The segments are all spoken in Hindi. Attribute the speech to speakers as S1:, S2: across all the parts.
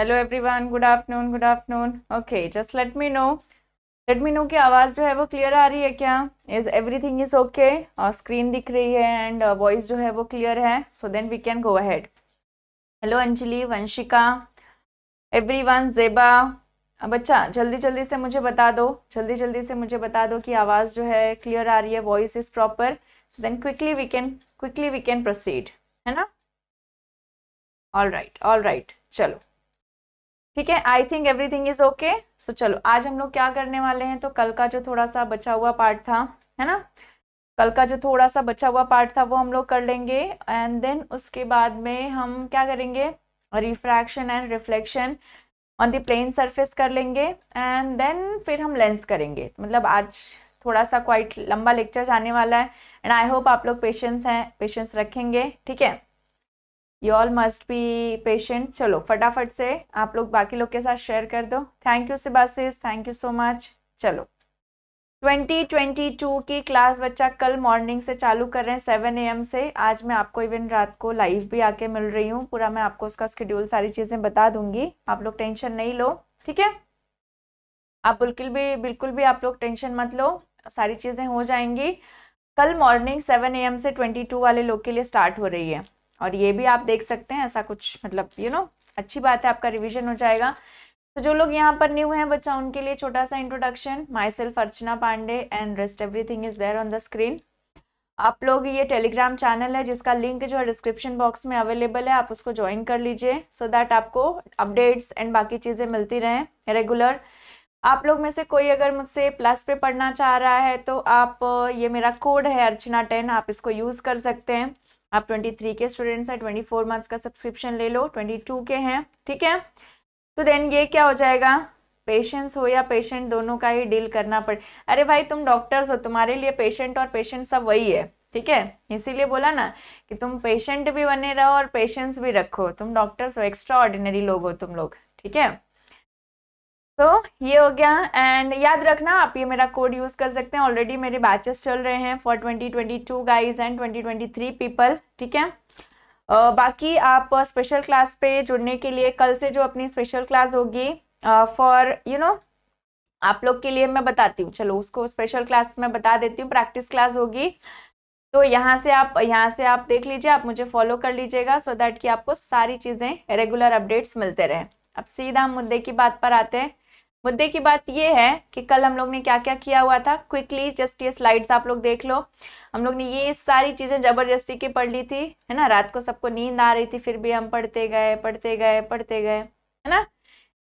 S1: Hello everyone good afternoon good afternoon okay just let me know let me know कि आवाज़ जो है वो क्लियर आ रही है क्या इज़ एवरीथिंग इज़ ओके और स्क्रीन दिख रही है एंड वॉइस जो है वो क्लियर है so then we can go ahead hello Anjali Vanshika everyone Zeba अब अच्छा जल्दी जल्दी से मुझे बता दो जल्दी जल्दी से मुझे बता दो कि आवाज़ जो है क्लियर आ रही है voice is proper so then quickly we can quickly we can proceed है ना ऑल राइट ऑल राइट चलो ठीक है I think everything is okay so चलो आज हम लोग क्या करने वाले हैं तो कल का जो थोड़ा सा बचा हुआ पार्ट था है ना कल का जो थोड़ा सा बचा हुआ पार्ट था वो हम लोग कर लेंगे एंड देन उसके बाद में हम क्या करेंगे refraction and reflection on the plane surface कर लेंगे एंड देन फिर हम लेंस करेंगे मतलब आज थोड़ा सा क्वाइट लंबा लेक्चर जाने वाला है एंड आई होप आप लोग पेशेंस हैं पेशेंस रखेंगे ठीक है you all must be patient चलो फटाफट से आप लोग बाकी लोग के साथ शेयर कर दो thank you Sibasis thank you so much चलो 2022 की क्लास बच्चा कल मॉर्निंग से चालू कर रहे हैं 7 एम से आज मैं आपको इवन रात को लाइव भी आके मिल रही हूँ पूरा मैं आपको उसका स्केड्यूल सारी चीज़ें बता दूंगी आप लोग टेंशन नहीं लो ठीक है आप बिल्कुल भी बिल्कुल भी आप लोग टेंशन मत लो सारी चीज़ें हो जाएंगी कल मॉर्निंग 7 एम से 22 वाले लोग के लिए स्टार्ट हो रही है और ये भी आप देख सकते हैं ऐसा कुछ मतलब यू you नो know, अच्छी बात है आपका रिविजन हो जाएगा तो जो लोग यहाँ पर न्यू हैं बच्चा उनके लिए छोटा सा introduction myself Archana Pandey and rest everything is there on the screen आप लोग ये टेलीग्राम चैनल है जिसका लिंक जो है डिस्क्रिप्शन बॉक्स में अवेलेबल है आप उसको ज्वाइन कर लीजिए सो so दैट आपको अपडेट्स एंड बाकी चीज़ें मिलती रहें रेगुलर आप लोग में से कोई अगर मुझसे प्लस पे पढ़ना चाह रहा है तो आप ये मेरा कोड है अर्चना टेन आप इसको यूज़ कर सकते हैं आप 23 के स्टूडेंट्स हैं 24 मंथ्स का सब्सक्रिप्शन ले लो 22 के हैं ठीक है तो देन ये क्या हो जाएगा पेशेंस हो या पेशेंट दोनों का ही डील करना पड़े अरे भाई तुम डॉक्टर्स हो तुम्हारे लिए पेशेंट और पेशेंट सब वही है ठीक है इसीलिए बोला ना कि तुम पेशेंट भी बने रहो और पेशेंस भी रखो तुम डॉक्टर्स हो एक्स्ट्रा ऑर्डिनरी लोग हो तुम लोग ठीक है तो ये हो गया एंड याद रखना आप ये मेरा कोड यूज़ कर सकते हैं ऑलरेडी मेरे बैचेस चल रहे हैं फॉर 2022 गाइस एंड 2023 पीपल ठीक है uh, बाकी आप स्पेशल क्लास पे जुड़ने के लिए कल से जो अपनी स्पेशल क्लास होगी फॉर यू नो आप लोग के लिए मैं बताती हूँ चलो उसको स्पेशल क्लास में बता देती हूँ प्रैक्टिस क्लास होगी तो यहाँ से आप यहाँ से आप देख लीजिए आप मुझे फॉलो कर लीजिएगा सो दैट कि आपको सारी चीज़ें रेगुलर अपडेट्स मिलते रहें अब सीधा हम मुद्दे की बात पर आते हैं मुद्दे की बात ये है कि कल हम लोग ने क्या क्या किया हुआ था क्विकली जस्ट ये स्लाइड्स आप लोग देख लो हम लोग ने ये सारी चीज़ें जबरदस्ती की पढ़ ली थी है ना रात को सबको नींद आ रही थी फिर भी हम पढ़ते गए पढ़ते गए पढ़ते गए है ना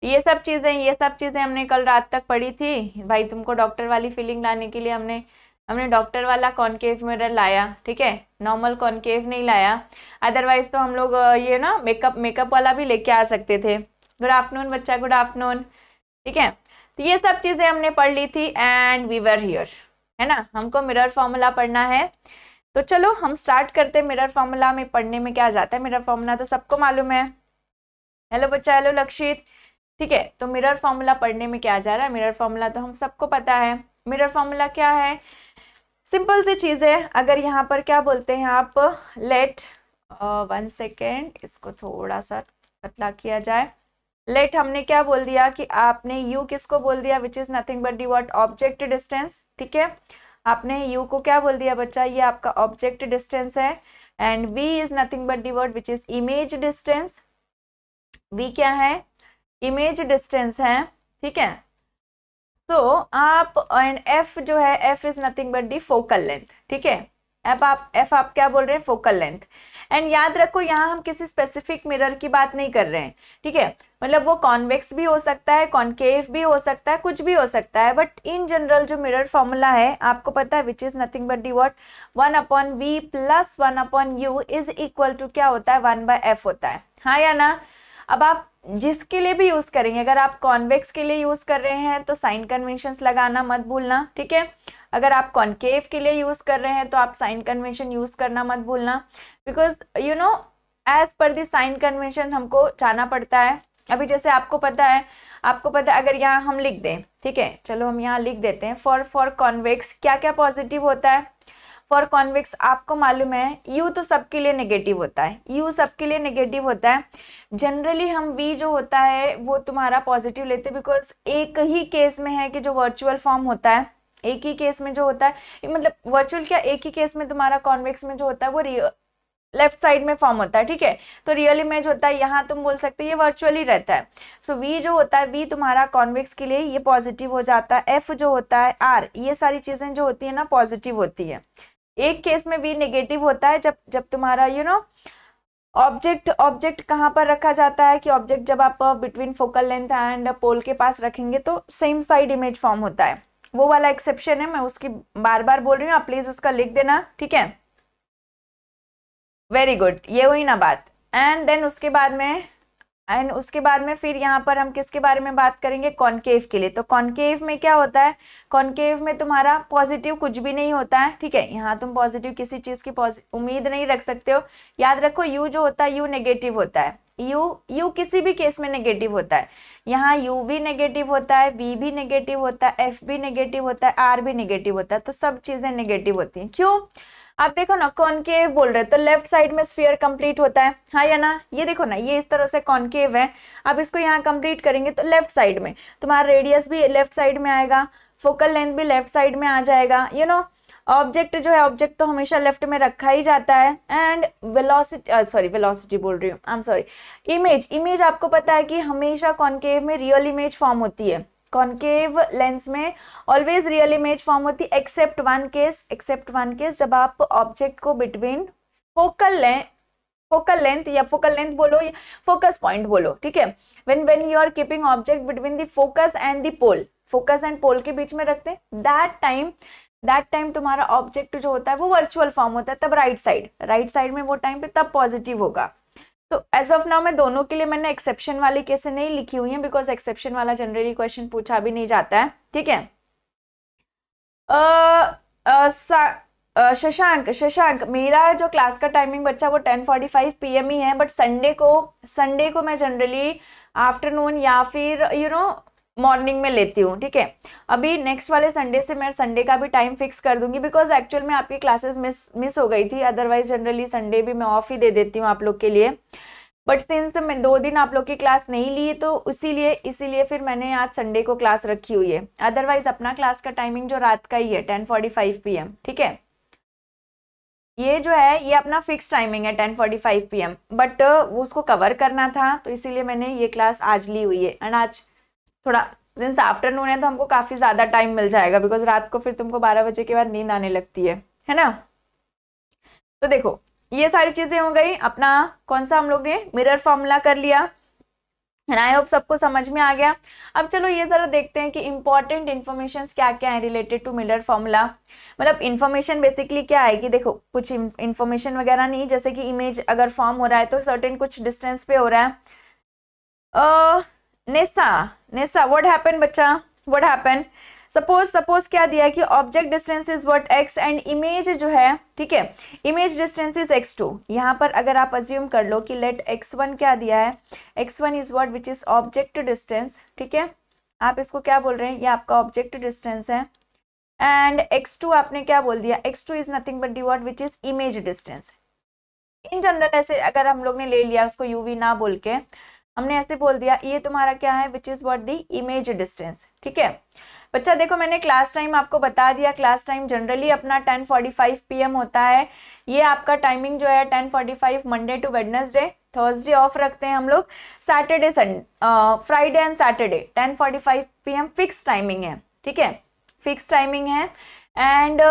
S1: ये सब चीज़ें ये सब चीज़ें हमने कल रात तक पढ़ी थी भाई तुमको डॉक्टर वाली फीलिंग लाने के लिए हमने हमने डॉक्टर वाला कॉन्केव मिरर लाया ठीक है नॉर्मल कॉन्केव नहीं लाया अदरवाइज तो हम लोग ये ना मेकअप मेकअप वाला भी लेके आ सकते थे गुड आफ्टरनून बच्चा गुड आफ्टरनून ठीक है तो ये सब चीजें हमने पढ़ ली थी एंड वी वर हियर है ना हमको मिरर फॉर्मूला पढ़ना है तो चलो हम स्टार्ट करते हैं मिरर फॉर्मूला में पढ़ने में क्या जाता है मिरर फॉर्मूला तो सबको मालूम है हेलो बच्चा हेलो लक्षित ठीक है तो मिरर फॉर्मूला पढ़ने में क्या जा रहा है मिरर फॉर्मूला तो हम सबको पता है मिरर फॉर्मूला क्या है सिंपल सी चीज़ है अगर यहाँ पर क्या बोलते हैं आप लेट वन सेकेंड इसको थोड़ा सा पतला किया जाए लेट हमने क्या बोल दिया कि आपने यू किसको बोल दिया which is nothing but the what object distance ठीक है आपने यू को क्या बोल दिया बच्चा ये आपका ऑब्जेक्ट डिस्टेंस है and V is nothing but the what which is image distance V क्या है इमेज डिस्टेंस है ठीक है सो so, आप एंड एफ जो है F is nothing but the focal length ठीक है एफ आप एफ आप क्या बोल रहे हैं फोकल लेंथ एंड याद रखो यहाँ हम किसी स्पेसिफिक मिरर की बात नहीं कर रहे हैं ठीक है मतलब वो कॉन्वेक्स भी हो सकता है कॉन्केव भी हो सकता है कुछ भी हो सकता है बट इन जनरल जो मिरर फॉर्मूला है आपको पता है which is nothing but the what one upon we plus one upon you is equal to क्या होता है वन बाय एफ होता है हाँ या ना अब आप जिसके लिए भी यूज़ करेंगे अगर आप कॉन्वेक्स के लिए यूज़ कर रहे हैं तो साइन कन्वेंशन लगाना मत भूलना ठीक है अगर आप कॉन्केव के लिए यूज़ कर रहे हैं तो आप साइन कन्वेंशन यूज़ करना मत भूलना because you know as per दाइन साइन कन्वेंशन हमको जाना पड़ता है अभी जैसे आपको पता है आपको पता है अगर यहाँ हम लिख दें ठीक है चलो हम यहाँ लिख देते हैं फॉर फॉर कॉन्वेक्स क्या क्या पॉजिटिव होता है फॉर कॉन्वेक्स आपको मालूम है यू तो सबके लिए नेगेटिव होता है यू सबके लिए नेगेटिव होता है जनरली हम वी जो होता है वो तुम्हारा पॉजिटिव लेते हैं बिकॉज एक ही केस में है कि जो वर्चुअल फॉर्म होता है एक ही केस में जो होता है मतलब वर्चुअल क्या एक ही केस में तुम्हारा कॉन्वेक्स में जो होता है वो लेफ्ट साइड में फॉर्म होता है ठीक है तो रियल इमेज होता है यहाँ तुम बोल सकते हो ये वर्चुअली रहता है सो so, वी जो होता है वी तुम्हारा कॉन्वेक्स के लिए ये पॉजिटिव हो जाता है एफ जो होता है आर ये सारी चीजें जो होती है ना पॉजिटिव होती है एक केस में वी नेगेटिव होता है जब जब तुम्हारा यू नो ऑब्जेक्ट ऑब्जेक्ट कहाँ पर रखा जाता है कि ऑब्जेक्ट जब आप between focal length and pole के पास रखेंगे तो सेम साइड इमेज फॉर्म होता है वो वाला एक्सेप्शन है मैं उसकी बार बार बोल रही हूँ आप प्लीज उसका लिख देना ठीक है वेरी गुड ये हुई ना बात एंड देन उसके बाद में एंड उसके बाद में फिर यहाँ पर हम किसके बारे में बात करेंगे कॉन्केव के लिए तो कॉन्केव में क्या होता है कॉन्केव में तुम्हारा पॉजिटिव कुछ भी नहीं होता है ठीक है यहाँ तुम पॉजिटिव किसी चीज़ की उम्मीद नहीं रख सकते हो याद रखो यू जो होता है यू नेगेटिव होता है यू यू किसी भी केस में नेगेटिव होता है यहाँ यू भी नेगेटिव होता है वी भी नेगेटिव होता है एफ भी नेगेटिव होता है आर भी नेगेटिव होता है तो सब चीज़ें नेगेटिव होती हैं क्यों आप देखो ना कॉनकेव बोल रहे तो लेफ्ट साइड में स्फीयर कंप्लीट होता है हाँ या ना ये देखो ना ये इस तरह से कॉनकेव है आप इसको यहाँ कंप्लीट करेंगे तो लेफ्ट साइड में तुम्हारा रेडियस भी लेफ्ट साइड में आएगा फोकल लेंथ भी लेफ्ट साइड में आ जाएगा यू नो ऑब्जेक्ट जो है ऑब्जेक्ट तो हमेशा लेफ्ट में रखा ही जाता है एंड वेलोसिटी सॉरी वेलोसिटी बोल रही हूँ I am sorry image image आपको पता है कि हमेशा कॉनकेव में रियल इमेज फॉर्म होती है कॉन्केव लेंस में ऑलवेज रियल इमेज फॉर्म होती है except one case except one case जब आप ऑब्जेक्ट को बिटवीन फोकल लें फोकल लेंथ या फोकल लेंथ बोलो या फोकस पॉइंट बोलो ठीक है when when you are keeping object between the focus and the pole focus and pole के बीच में रखते हैं दैट टाइम दैट टाइम तुम्हारा ऑब्जेक्ट जो होता है वो वर्चुअल फॉर्म होता है तब राइट साइड राइट साइड में वो टाइम पे तब पॉजिटिव होगा तो एज ऑफ नाउ मैं दोनों के लिए मैंने एक्सेप्शन वाली केसें नहीं लिखी हुई है बिकॉज एक्सेप्शन वाला जनरली क्वेश्चन पूछा भी नहीं जाता है ठीक है शशांक शशांक मेरा जो क्लास का टाइमिंग बच्चा वो 10:45 पीएम ही है बट संडे को संडे को मैं जनरली आफ्टरनून या फिर you you know know, morning में लेती हूँ ठीक है अभी नेक्स्ट वाले संडे से मैं संडे का भी टाइम फिक्स कर दूंगी बिकॉज एक्चुअल में आपकी क्लासेस मिस मिस हो गई थी अदरवाइज जनरली संडे भी मैं ऑफ ही दे देती हूँ आप लोग के लिए बट सिंस मैं दो दिन आप लोग की क्लास नहीं ली तो इसीलिए इसीलिए फिर मैंने आज संडे को क्लास रखी हुई है अदरवाइज अपना क्लास का टाइमिंग जो रात का ही है टेन फोर्टी फाइव पी एम ठीक है ये जो है ये अपना फिक्स टाइमिंग है टेन फोर्टी फाइव पी एम बट उसको कवर करना था तो इसीलिए मैंने ये क्लास आज ली हुई है एंड आज थोड़ा जिनसे आफ्टरनून है तो हमको काफ़ी ज़्यादा टाइम मिल जाएगा बिकॉज रात को फिर तुमको बारह बजे के बाद नींद आने लगती है है ना तो देखो ये सारी चीज़ें हो गई अपना कौन सा हम लोग ने मिरर फॉर्मूला कर लिया एंड आई होप सबको समझ में आ गया अब चलो ये ज़रा देखते हैं कि इंपॉर्टेंट इन्फॉर्मेशन क्या क्या है रिलेटेड टू मिलर फॉर्मूला मतलब इन्फॉर्मेशन बेसिकली क्या आएगी देखो कुछ इन्फॉर्मेशन वगैरह नहीं जैसे कि इमेज अगर फॉर्म हो रहा है तो सर्टेन कुछ डिस्टेंस पे हो रहा है नेसा नेसा व्हाट हैपन बच्चा व्हाट हैपन सपोज सपोज क्या दिया कि object distance is what X and image जो है ठीक है image distance is X two यहाँ पर अगर आप अज्यूम कर लो कि लेट एक्स वन क्या दिया है X one is what which is object distance ठीक है आप इसको क्या बोल रहे हैं ये आपका ऑब्जेक्ट डिस्टेंस है एंड एक्स आपने क्या बोल दिया X two is nothing but the what which is image distance in general ऐसे अगर हम लोग ने ले लिया उसको यूवी ना बोल के हमने ऐसे बोल दिया ये तुम्हारा क्या है which is what the image distance ठीक है बच्चा देखो मैंने क्लास टाइम आपको बता दिया क्लास टाइम जनरली अपना 10:45 फोर्टी होता है ये आपका टाइमिंग जो है 10:45 Monday to Wednesday Thursday off रखते हैं हम लोग Saturday Friday and Saturday 10:45 forty fix timing है ठीक है फिक्स टाइमिंग है एंड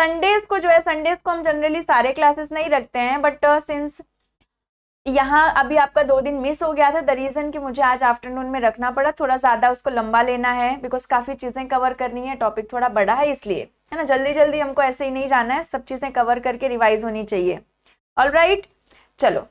S1: संडेज uh, को जो है संडेज को हम जनरली सारे क्लासेस नहीं रखते हैं बट सिंस uh, यहाँ अभी आपका दो दिन मिस हो गया था द रीज़न की मुझे आज आफ्टरनून में रखना पड़ा थोड़ा ज़्यादा उसको लंबा लेना है बिकॉज काफ़ी चीज़ें कवर करनी है टॉपिक थोड़ा बड़ा है इसलिए है ना जल्दी जल्दी हमको ऐसे ही नहीं जाना है सब चीज़ें कवर करके रिवाइज होनी चाहिए ऑल right? चलो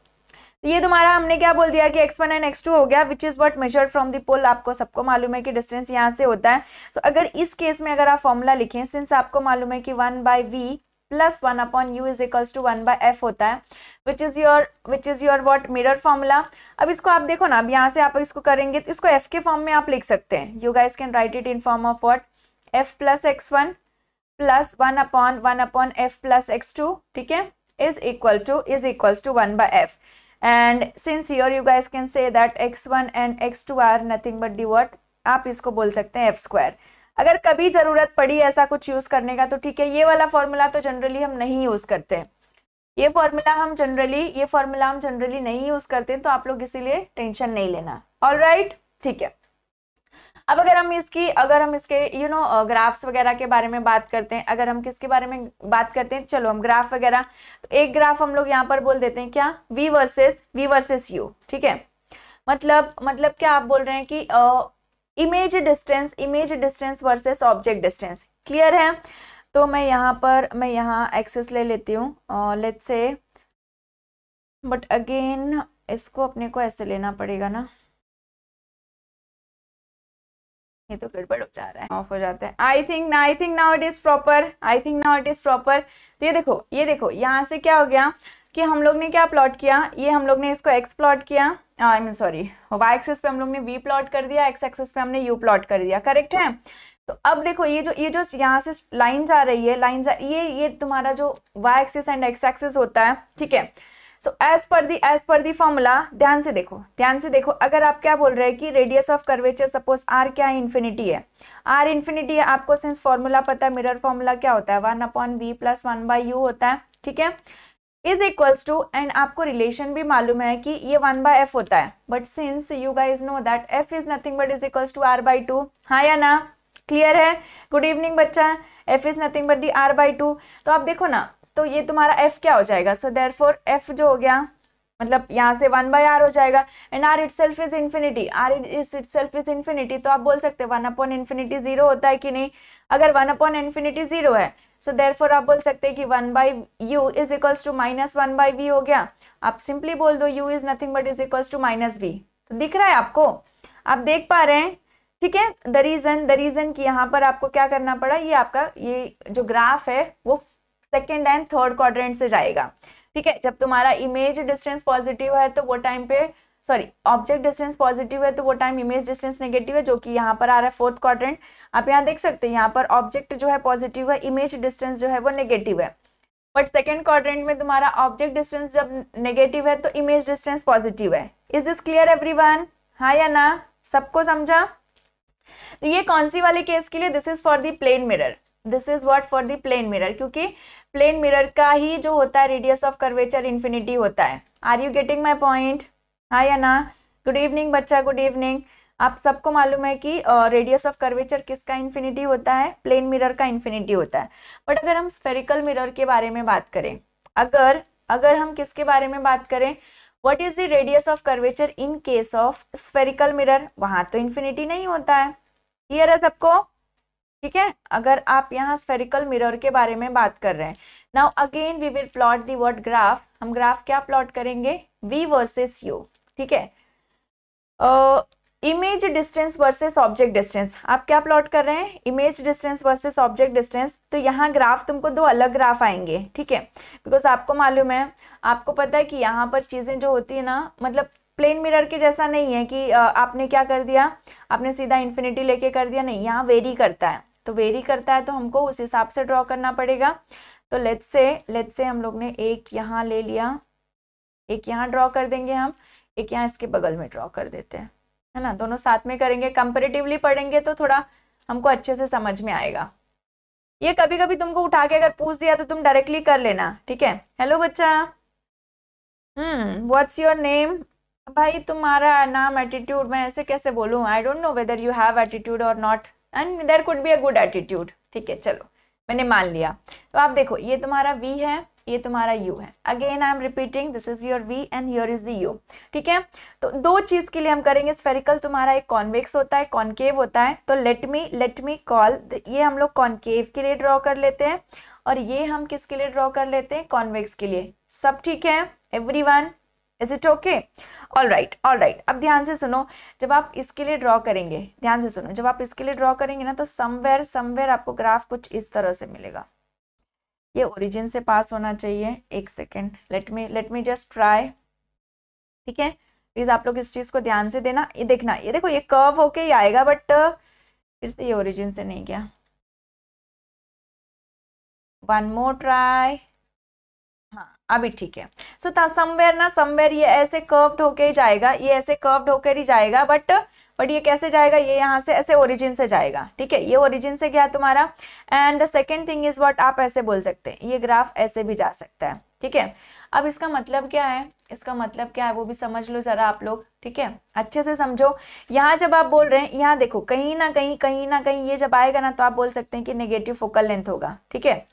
S1: ये तुम्हारा हमने क्या बोल दिया कि x1 एंड टू हो गया which is what measure from the pole आपको सबको मालूम है कि डिस्टेंस यहाँ से होता है सो so, अगर इस केस में अगर आप फॉर्मूला लिखें सिंस आपको मालूम है कि one by V plus one upon you is equals to one by F होता है which is your which is your what mirror formula अब इसको आप देखो ना अब यहाँ से आप इसको करेंगे तो इसको एफ के फॉर्म में आप लिख सकते हैं you guys can write it in form of what F plus X one plus one upon one upon F plus X two ठीक है is equal to is equals to one by F and since your you guys can say that X one and X two are nothing but the what आप इसको बोल सकते हैं एफ स्क्वायर अगर कभी जरूरत पड़ी ऐसा कुछ यूज करने का तो ठीक है ये वाला फॉर्मूला तो जनरली हम नहीं यूज करते हैं ये फॉर्मूला हम जनरली ये फॉर्मूला हम जनरली नहीं यूज करते हैं तो आप लोग इसीलिए टेंशन नहीं लेना ऑल राइट ठीक है अब अगर हम इसकी अगर हम इसके यू नो ग्राफ्स वगैरह के बारे में बात करते हैं अगर हम किसके बारे में बात करते हैं चलो हम ग्राफ वगैरह तो एक ग्राफ हम लोग यहाँ पर बोल देते हैं क्या V versus V versus U ठीक है मतलब मतलब क्या आप बोल रहे हैं कि image distance image distance versus object distance clear है तो मैं यहाँ पर मैं यहाँ एक्सेस ले लेती हूँ लेट से बट अगेन इसको अपने को ऐसे लेना पड़ेगा ना ये तो गड़बड़ हो जा रहा है ऑफ हो जाता है I think I think now it is proper I think now it is proper तो ये देखो ये देखो यहाँ से क्या हो गया कि हम लोग ने क्या प्लॉट किया ये हम लोग ने इसको एक्स प्लॉट किया I mean sorry Y axis पे हम लोग ने वी प्लॉट कर दिया एक्स एक्सेस पे हमने यू प्लॉट कर दिया करेक्ट है तो अब देखो ये जो ये जो यहाँ से लाइन जा रही है लाइन जा ये ये तुम्हारा जो Y axis and X axis होता है ठीक है so as per the as per the formula ध्यान से देखो ध्यान से देखो अगर आप क्या बोल रहे हैं कि radius of curvature suppose R क्या है इन्फिनिटी है आर इन्फिनिटी है आपको सिंस फॉर्मूला पता है मिरर फॉर्मूला क्या होता है one upon we plus one by U होता है ठीक है इज इक्वल्स टू एंड आपको रिलेशन भी मालूम है कि ये वन बाय एफ होता है but since you guys know that F is nothing but is equals to R by two हाँ या ना क्लियर है गुड इवनिंग बच्चा F is nothing but the R by two तो आप देखो ना तो ये तुम्हारा एफ क्या हो जाएगा सो देर फोर एफ जो हो गया मतलब यहाँ से वन बाय आर हो जाएगा and R itself is infinity R is itself is infinity तो आप बोल सकते हैं वन अपॉन इन्फिनिटी जीरो होता है कि नहीं अगर वन अपॉन इन्फिनिटी जीरो है सो देर फोर आप बोल सकते हैं कि one by U is equals to minus one by V हो गया आप सिंपली बोल दो U is nothing but is equals to minus V तो दिख रहा है आपको आप देख पा रहे हैं ठीक है द रीजन द रीजन की यहाँ पर आपको क्या करना पड़ा ये आपका ये जो ग्राफ है वो सेकेंड एंड थर्ड क्वाड्रेंट से जाएगा ठीक है जब तुम्हारा इमेज डिस्टेंस पॉजिटिव है तो वो टाइम पे सॉरी ऑब्जेक्ट डिस्टेंस पॉजिटिव है तो वो टाइम इमेज डिस्टेंस नेगेटिव है जो कि यहाँ पर आ रहा है फोर्थ क्वाड्रेंट आप यहाँ देख सकते हैं यहाँ पर ऑब्जेक्ट जो है पॉजिटिव है इमेज डिस्टेंस जो है वो नेगेटिव है बट सेकेंड क्वाड्रेंट में तुम्हारा ऑब्जेक्ट डिस्टेंस जब नेगेटिव है तो इमेज डिस्टेंस पॉजिटिव है is this clear every everyone हाँ या ना सबको समझा तो ये कौन सी वाले केस के लिए this is for the plane mirror this is what for the plane mirror क्योंकि प्लेन मिरर का ही जो होता है रेडियस ऑफ कर्वेचर इन्फिनिटी होता है are you getting my point hi Ana good evening बच्चा गुड इवनिंग आप सबको मालूम है कि रेडियस ऑफ कर्वेचर किसका इन्फिनिटी होता है प्लेन मिरर का इन्फिनिटी होता है बट अगर हम स्फेरिकल मिरर के बारे में बात करें अगर अगर हम किसके बारे में बात करें what is the radius of curvature in case of spherical mirror वहां तो इन्फिनिटी नहीं होता है क्लियर है सबको ठीक है अगर आप यहाँ स्फेरिकल मिरर के बारे में बात कर रहे हैं now again we will plot the word graph हम ग्राफ क्या प्लॉट करेंगे वी वर्सेस यू ठीक है image distance versus object distance आप क्या प्लॉट कर रहे हैं image distance versus object distance तो यहाँ ग्राफ तुमको दो अलग ग्राफ आएंगे ठीक है बिकॉज आपको मालूम है आपको पता है कि यहाँ पर चीज़ें जो होती है ना मतलब प्लेन मिरर के जैसा नहीं है कि आपने क्या कर दिया आपने सीधा इन्फिनिटी लेके कर दिया नहीं यहाँ वेरी करता है तो वेरी करता है तो हमको उस हिसाब से ड्रॉ करना पड़ेगा तो लेट्स से लेट्स से हम लोग ने एक यहाँ ले लिया एक यहाँ ड्रॉ कर देंगे हम एक यहाँ इसके बगल में ड्रॉ कर देते हैं है ना दोनों साथ में करेंगे कंपेरेटिवली पढ़ेंगे तो थोड़ा हमको अच्छे से समझ में आएगा ये कभी कभी तुमको उठा के अगर पूछ दिया तो तुम डायरेक्टली कर लेना ठीक है हेलो बच्चा हम्म व्हाट्स योर नेम भाई तुम्हारा नाम एटीट्यूड मैं ऐसे कैसे बोलूँ I don't know whether you have attitude और not and there could be a good attitude ठीक है चलो मैंने मान लिया तो आप देखो ये तुम्हारा वी है ये तुम्हारा यू है again I am repeating this is your V and your is the ठीक है तो दो चीज के लिए हम करेंगे स्फेरिकल तुम्हारा एक कॉन्वेक्स होता है कॉन्केव होता है तो let me let me call ये हम लोग कॉन्केव के लिए ड्रॉ कर लेते हैं और ये हम किसके लिए ड्रॉ कर लेते हैं कॉन्वेक्स के लिए सब ठीक है every everyone is it okay all right all right अब ध्यान से सुनो जब आप इसके लिए ड्रॉ करेंगे ध्यान से सुनो जब आप इसके लिए ड्रॉ करेंगे ना तो समवेयर समवेयर आपको ग्राफ कुछ इस तरह से मिलेगा ये ओरिजिन से पास होना चाहिए एक second let me let me just try ठीक है प्लीज़ आप लोग इस चीज़ को ध्यान से देना ये देखना ये देखो ये कर्व होके ही आएगा बट uh, फिर से ये ओरिजिन से नहीं गया वन मोर ट्राई हाँ अभी ठीक है सो so, था समवेयर ना समवेयर ये ऐसे कर्व्ड होके ही जाएगा ये ऐसे कर्व्ड होकर ही जाएगा बट बट ये कैसे जाएगा ये यहाँ से ऐसे ओरिजिन से जाएगा ठीक है ये ओरिजिन से गया तुम्हारा and the second thing is what आप ऐसे बोल सकते हैं ये ग्राफ ऐसे भी जा सकता है ठीक है अब इसका मतलब क्या है इसका मतलब क्या है वो भी समझ लो ज़रा आप लोग ठीक है अच्छे से समझो यहाँ जब आप बोल रहे हैं यहाँ देखो कहीं ना कहीं कहीं ना कहीं ये जब आएगा ना तो आप बोल सकते हैं कि नेगेटिव फोकल लेंथ होगा ठीक है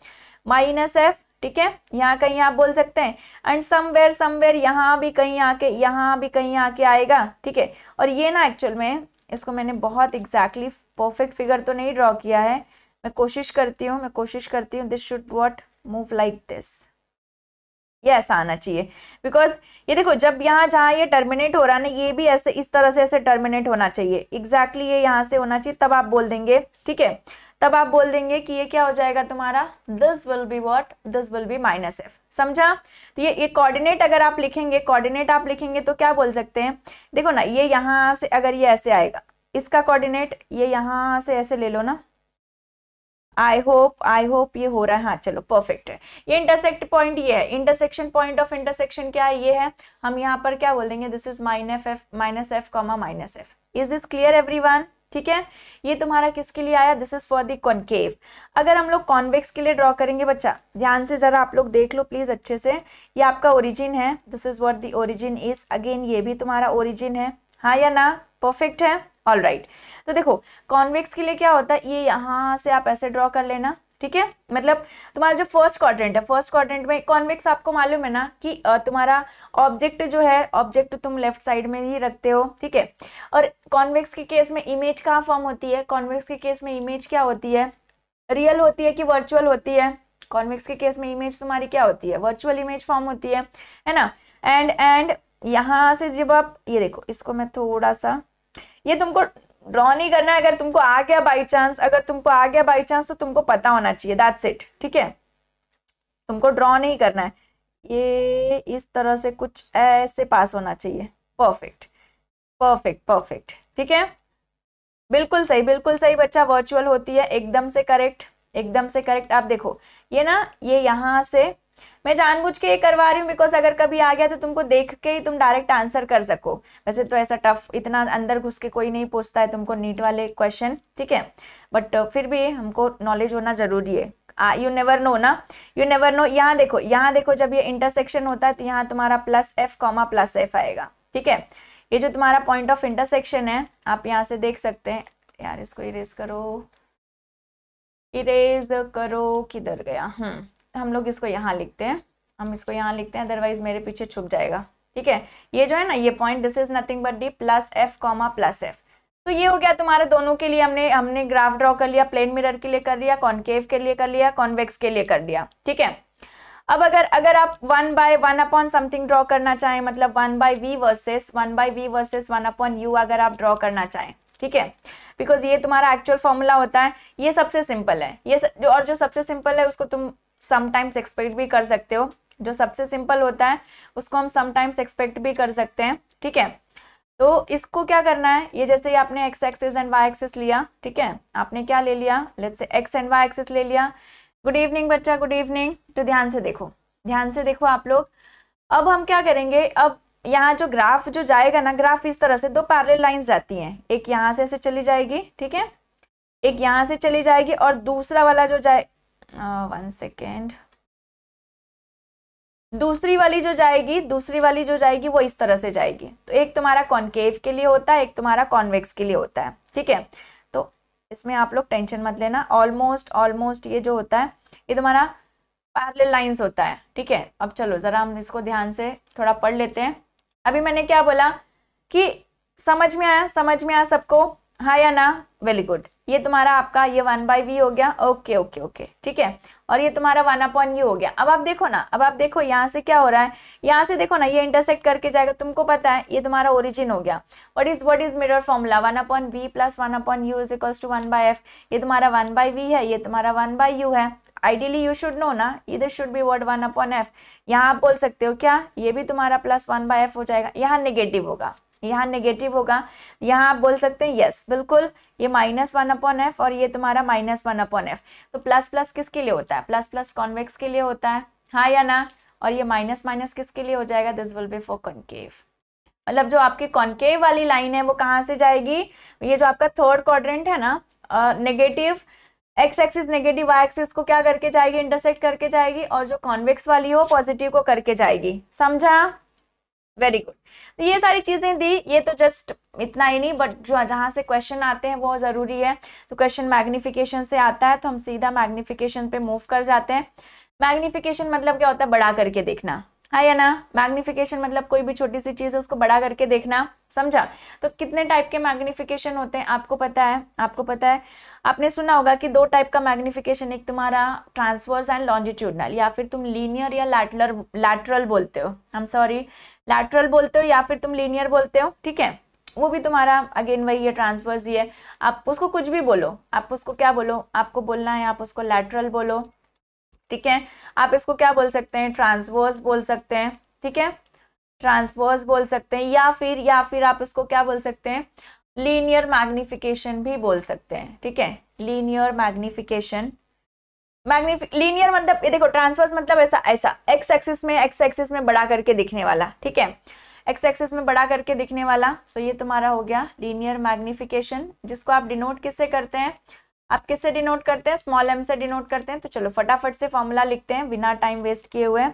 S1: माइनस एफ ठीक है यहाँ कहीं आप बोल सकते हैं एंड समवेयर समवेयर यहाँ भी कहीं आके यहाँ भी कहीं आके आएगा ठीक है और ये ना एक्चुअल में इसको मैंने बहुत एग्जैक्टली परफेक्ट फिगर तो नहीं ड्रॉ किया है मैं कोशिश करती हूँ मैं कोशिश करती हूँ this should what move like this ये ऐसा आना चाहिए बिकॉज ये देखो जब यहाँ जहाँ ये टर्मिनेट हो रहा है ना ये भी ऐसे इस तरह से ऐसे टर्मिनेट होना चाहिए एग्जैक्टली exactly ये यहाँ से होना चाहिए तब आप बोल देंगे ठीक है तब आप बोल देंगे कि ये क्या हो जाएगा तुम्हारा this will be what this will be minus F समझा तो ये ये कोऑर्डिनेट अगर आप लिखेंगे कोऑर्डिनेट आप लिखेंगे तो क्या बोल सकते हैं देखो ना ये यहाँ से अगर ये ऐसे आएगा इसका कोऑर्डिनेट ये यहाँ से ऐसे ले लो ना आई होप आई होप ये हो रहा है हाँ चलो परफेक्ट है ये इंटरसेक्ट पॉइंट ये है इंटरसेक्शन पॉइंट ऑफ इंटरसेक्शन क्या है ये है हम यहाँ पर क्या बोल देंगे this is mine F F minus F comma minus F is this clear every everyone ठीक है ये तुम्हारा किसके लिए आया this is for the concave अगर हम लोग कॉन्वेक्स के लिए ड्रॉ करेंगे बच्चा ध्यान से जरा आप लोग देख लो प्लीज अच्छे से ये आपका ओरिजिन है this is what the origin is again ये भी तुम्हारा ओरिजिन है हाँ या ना परफेक्ट है ऑल राइट right. तो देखो कॉन्वेक्स के लिए क्या होता है ये यहाँ से आप ऐसे ड्रॉ कर लेना ठीक है मतलब तुम्हारा जो फर्स्ट क्वाड्रेंट है फर्स्ट क्वाड्रेंट में कॉन्वेक्स आपको मालूम है ना कि तुम्हारा ऑब्जेक्ट जो है ऑब्जेक्ट तुम लेफ्ट साइड में ही रखते हो ठीक है और कॉन्वेक्स के केस में इमेज कहाँ फॉर्म होती है कॉन्वेक्स के केस में इमेज क्या होती है रियल होती है कि वर्चुअल होती है कॉन्वेक्स के केस में इमेज तुम्हारी क्या होती है वर्चुअल इमेज फॉर्म होती है है ना एंड एंड यहाँ से जब आप ये देखो इसको मैं थोड़ा सा ये तुमको ड्रॉ नहीं करना है अगर तुमको आ गया बाई चांस अगर तुमको आ गया बाई चांस तो तुमको पता होना चाहिए दैट्स इट ठीक है तुमको ड्रॉ नहीं करना है ये इस तरह से कुछ ऐसे पास होना चाहिए परफेक्ट परफेक्ट परफेक्ट ठीक है बिल्कुल सही बिल्कुल सही बच्चा वर्चुअल होती है एकदम से करेक्ट एकदम से करेक्ट आप देखो ये ना ये यहाँ से मैं जानबूझ के ये करवा रही हूँ बिकॉज अगर कभी आ गया तो तुमको देख के ही तुम डायरेक्ट आंसर कर सको वैसे तो ऐसा टफ इतना अंदर घुस के कोई नहीं पूछता है तुमको नीट वाले क्वेश्चन ठीक है बट फिर भी हमको नॉलेज होना जरूरी है यू नेवर नो ना यू नेवर नो यहाँ देखो यहाँ देखो जब ये इंटरसेक्शन होता है तो यहाँ तुम्हारा plus F comma plus F आएगा ठीक है ये जो तुम्हारा पॉइंट ऑफ इंटरसेक्शन है आप यहाँ से देख सकते हैं यार इसको इरेज करो इरेज करो किधर गया हम्म हम लोग इसको यहाँ लिखते हैं हम इसको यहाँ लिखते हैं अदरवाइज मेरे पीछे छुप जाएगा ठीक है ये जो है ना ये point this is nothing but the plus F comma plus F तो ये हो गया तुम्हारे दोनों के लिए हमने हमने ग्राफ ड्रॉ कर लिया प्लेन मिरर के लिए कर लिया कॉन्केव के लिए कर लिया कॉन्वेक्स के लिए कर लिया ठीक है अब अगर अगर आप one by one upon something draw करना चाहें मतलब one by v versus one by v versus one upon u अगर आप ड्रॉ करना चाहें ठीक है बिकॉज ये तुम्हारा एक्चुअल फॉर्मूला होता है ये सबसे सिंपल है ये स, जो और जो सबसे सिंपल है उसको तुम समटाइम्स एक्सपेक्ट भी कर सकते हो जो सबसे सिंपल होता है उसको हम समटाइम्स एक्सपेक्ट भी कर सकते हैं ठीक है तो इसको क्या करना है ये जैसे ही आपने X axis and Y axis लिया ठीक है आपने क्या ले लिया let's say x and Y axis ले लिया गुड इवनिंग बच्चा गुड इवनिंग तो ध्यान से देखो ध्यान से देखो आप लोग अब हम क्या करेंगे अब यहाँ जो ग्राफ जो जाएगा ना ग्राफ इस तरह से दो पैरल लाइन्स जाती हैं एक यहाँ से ऐसे चली जाएगी ठीक है एक यहाँ से चली जाएगी और दूसरा वाला जो जाए वन सेकेंड दूसरी वाली जो जाएगी दूसरी वाली जो जाएगी वो इस तरह से जाएगी तो एक तुम्हारा कॉन्केव के लिए होता है एक तुम्हारा कॉन्वेक्स के लिए होता है ठीक है तो इसमें आप लोग टेंशन मत लेना ऑलमोस्ट ऑलमोस्ट ये जो होता है ये तुम्हारा पैरेलल लाइंस होता है ठीक है अब चलो ज़रा हम इसको ध्यान से थोड़ा पढ़ लेते हैं अभी मैंने क्या बोला कि समझ में आया समझ में आया सबको हाँ या ना वेरी गुड ये तुम्हारा आपका ये वन बाई वी हो गया ओके ओके ओके ठीक है और ये तुम्हारा वन अपॉन यू हो गया अब आप देखो ना अब आप देखो यहाँ से क्या हो रहा है यहाँ से देखो ना ये इंटरसेक्ट करके जाएगा तुमको पता है ये तुम्हारा ओरिजिन हो गया what is what is mirror formula one upon we plus one upon you is equals to one by F ये तुम्हारा वन बाई वी है ये तुम्हारा वन बाई यू है आइडियली यू शुड नो ना इधर should be what one upon F यहाँ आप बोल सकते हो क्या ये भी तुम्हारा प्लस वन बाई एफ हो जाएगा यहाँ निगेटिव होगा यहाँ नेगेटिव होगा यहाँ आप बोल सकते हैं यस बिल्कुल ये माइनस वन अपॉन एफ और ये तुम्हारा माइनस वन अपॉन एफ तो प्लस प्लस किसके लिए होता है प्लस प्लस कॉन्वेक्स के लिए होता है हाँ या ना और ये माइनस माइनस किसके लिए हो जाएगा this will be for concave मतलब जो आपकी कॉन्केव वाली लाइन है वो कहाँ से जाएगी ये जो आपका थर्ड क्वाड्रेंट है ना negative X axis negative Y axis को क्या करके जाएगी इंटरसेक्ट करके जाएगी और जो कॉन्वेक्स वाली हो पॉजिटिव को करके जाएगी समझा वेरी गुड तो ये सारी चीज़ें दी ये तो जस्ट इतना ही नहीं बट जो जहाँ से क्वेश्चन आते हैं वो ज़रूरी है तो क्वेश्चन मैग्निफिकेशन से आता है तो हम सीधा मैग्निफिकेशन पे मूव कर जाते हैं मैग्निफिकेशन मतलब क्या होता है बड़ा करके देखना हाँ या ना मैग्निफिकेशन मतलब कोई भी छोटी सी चीज़ है उसको बड़ा करके देखना समझा तो कितने टाइप के मैग्निफिकेशन होते हैं आपको पता है आपको पता है आपने सुना होगा कि दो टाइप का मैग्निफिकेशन एक तुम्हारा ट्रांसवर्स एंड लॉन्जिट्यूडनल या फिर तुम लीनियर या लैटलर लैटरल बोलते हो हम सॉरी लैटरल बोलते हो या फिर तुम लीनियर बोलते हो ठीक है वो भी तुम्हारा अगेन वही है ट्रांसवर्स ही है आप उसको कुछ भी बोलो आप उसको क्या बोलो आपको बोलना है आप उसको लैटरल बोलो ठीक है आप इसको क्या बोल सकते हैं ट्रांसवर्स बोल सकते हैं ठीक है ट्रांसवर्स बोल सकते हैं या फिर या फिर आप इसको क्या बोल सकते हैं लीनियर मैग्निफिकेशन भी बोल सकते हैं ठीक है लीनियर मैग्निफिकेशन मैग्निफिक लीनियर मतलब ये देखो ट्रांसवर्स मतलब ऐसा ऐसा एक्स एक्सिस में एक्स एक्सिस में बड़ा करके दिखने वाला ठीक है एक्स एक्सिस में बड़ा करके दिखने वाला सो ये तुम्हारा हो गया लीनियर मैग्निफिकेशन जिसको आप डिनोट किससे करते हैं आप किससे डिनोट करते हैं स्मॉल एम से डिनोट करते हैं तो चलो फटाफट से फॉर्मूला लिखते हैं बिना टाइम वेस्ट किए हुए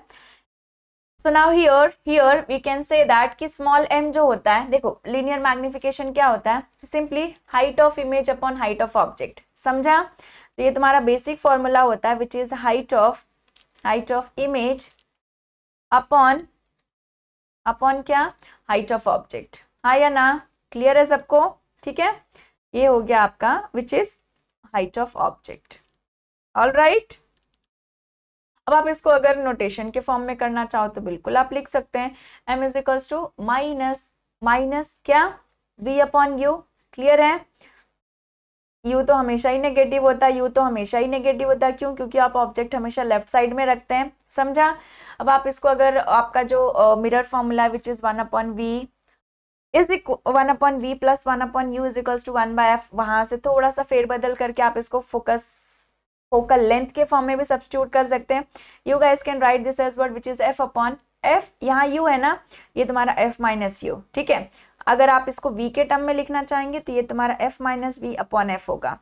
S1: so now here here we can say that कि स्मॉल एम जो होता है देखो लीनियर मैग्निफिकेशन क्या होता है simply height of image upon height of object समझा तो ये तुम्हारा बेसिक फॉर्मूला होता है which is height of height of image upon upon क्या हाइट ऑफ ऑब्जेक्ट हाँ या ना क्लियर है सबको ठीक है ये हो गया आपका which is height of object all right अब आप इसको अगर नोटेशन के फॉर्म में करना चाहो तो बिल्कुल आप लिख सकते हैं M is equals to minus minus क्या वी अपॉन यू क्लियर है यू तो हमेशा ही नेगेटिव होता है यू तो हमेशा ही नेगेटिव होता है क्यों क्योंकि आप ऑब्जेक्ट हमेशा लेफ्ट साइड में रखते हैं समझा अब आप इसको अगर आपका जो mirror formula which is one upon v is one upon we plus one upon you is equals to one by F वहां से थोड़ा सा फेरबदल करके आप इसको फोकस फोकल लेंथ के फॉर्म में भी सब्सिट्यूट कर सकते हैं you guys can write this as what which is F upon F यहाँ यू है ना ये तुम्हारा एफ माइनस यू ठीक है अगर आप इसको वी के टर्म में लिखना चाहेंगे तो ये तुम्हारा F minus v upon F होगा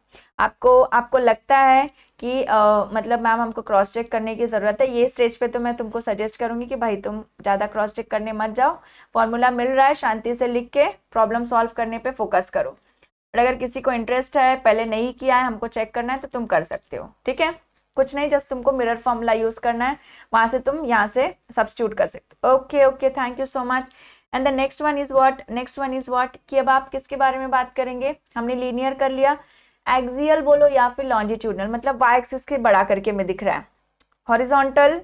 S1: आपको आपको लगता है कि आ, मतलब मैम हमको क्रॉस चेक करने की ज़रूरत है ये स्टेज पे तो मैं तुमको सजेस्ट करूँगी कि भाई तुम ज़्यादा क्रॉस चेक करने मत जाओ फॉर्मूला मिल रहा है शांति से लिख के प्रॉब्लम सॉल्व करने पे फोकस करो और अगर किसी को इंटरेस्ट है पहले नहीं किया है हमको चेक करना है तो तुम कर सकते हो ठीक है कुछ नहीं जस्ट तुमको मिरर फॉर्मूला यूज़ करना है वहाँ से तुम यहाँ से सब्सिट्यूट कर सकते हो okay okay thank you so much and the next one is what next one is what कि अब आप किसके बारे में बात करेंगे हमने लीनियर कर लिया एक्सियल बोलो या फिर लॉन्जिट्यूडनल मतलब वाई एक्सिस के बड़ा करके में दिख रहा है हॉरिजॉन्टल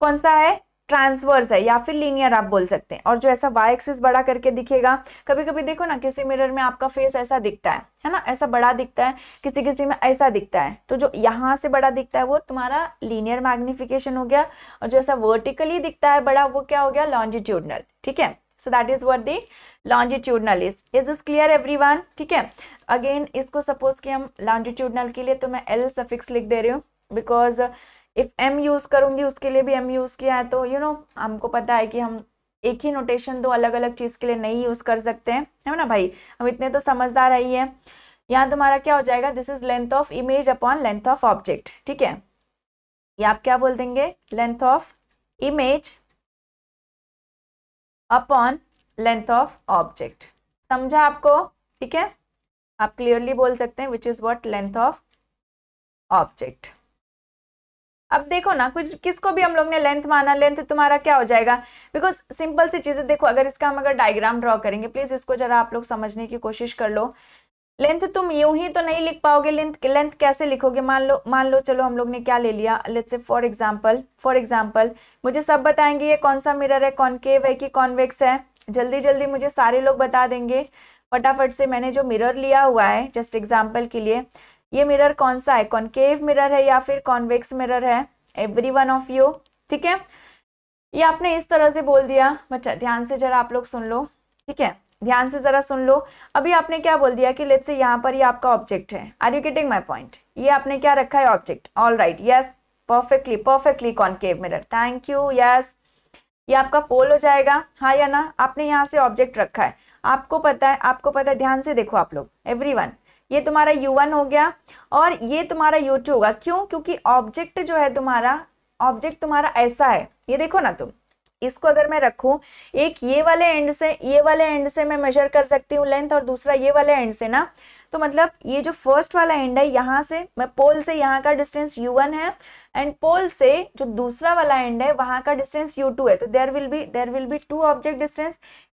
S1: कौन सा है ट्रांसवर्स है या फिर लीनियर आप बोल सकते हैं और जो ऐसा वाई एक्सिस बड़ा करके दिखेगा कभी कभी देखो ना किसी मिरर में आपका फेस ऐसा दिखता है है ना ऐसा बड़ा दिखता है किसी किसी में ऐसा दिखता है तो जो यहाँ से बड़ा दिखता है वो तुम्हारा लीनियर मैग्निफिकेशन हो गया और जो ऐसा वर्टिकली दिखता है बड़ा वो क्या हो गया लॉन्जिट्यूडनल ठीक है so that is what the longitudinal is is is clear every ठीक है अगेन इसको सपोज कि हम लॉन्जिट्यूडनल के लिए तो मैं एल सफिक्स लिख दे रही हूँ बिकॉज इफ़ एम यूज़ करूंगी उसके लिए भी एम यूज़ किया है तो यू you नो know, हमको पता है कि हम एक ही नोटेशन दो अलग अलग चीज़ के लिए नहीं यूज़ कर सकते हैं है ना भाई हम इतने तो समझदार ही है यहाँ तुम्हारा क्या हो जाएगा this is length of image upon length of object ठीक है ये आप क्या बोल देंगे length of image upon length of object समझा आपको ठीक है आप क्लियरली बोल सकते हैं which is what length of object अब देखो ना कुछ किसको भी हम लोग ने लेंथ माना लेंथ तुम्हारा क्या हो जाएगा बिकॉज सिंपल सी चीज़ें देखो अगर इसका हम अगर डायग्राम ड्रॉ करेंगे प्लीज़ इसको जरा आप लोग समझने की कोशिश कर लो लेंथ तुम यूं ही तो नहीं लिख पाओगे लेंथ लेंथ कैसे लिखोगे मान लो मान लो चलो हम लोग ने क्या ले लिया let's say for example for example मुझे सब बताएंगे ये कौन सा मिरर है कॉनकेव है कि कॉन्वेक्स है जल्दी जल्दी मुझे सारे लोग बता देंगे फटाफट से मैंने जो मिरर लिया हुआ है जस्ट एग्जाम्पल के लिए ये मिरर कौन सा है कॉन्केव मिरर है या फिर कॉन्वेक्स मिरर है एवरी वन ऑफ यू ठीक है ये आपने इस तरह से बोल दिया बच्चा ध्यान से जरा आप लोग सुन लो ठीक है ध्यान से जरा सुन लो अभी आपने क्या बोल दिया कि लेट से यहाँ पर ये आपका ऑब्जेक्ट है are you getting my point ये आपने क्या रखा है object all right yes perfectly perfectly concave mirror thank you yes ये आपका पोल हो जाएगा हाँ या ना आपने यहाँ से ऑब्जेक्ट रखा है आपको पता है आपको पता है ध्यान से देखो आप लोग एवरीवन ये तुम्हारा U1 हो गया और ये तुम्हारा U2 होगा क्यों क्योंकि ऑब्जेक्ट जो है तुम्हारा ऑब्जेक्ट तुम्हारा ऐसा है ये देखो ना तुम इसको अगर मैं रखू एक ये वाले एंड से ये वाले एंड से मैं मेजर कर सकती हूँ लेंथ और दूसरा ये वाले एंड से ना तो मतलब ये जो फर्स्ट वाला एंड है यहाँ से मैं पोल से यहाँ का डिस्टेंस U1 है एंड पोल से जो दूसरा वाला एंड है वहाँ का डिस्टेंस U2 है तो there will be there will be to object distance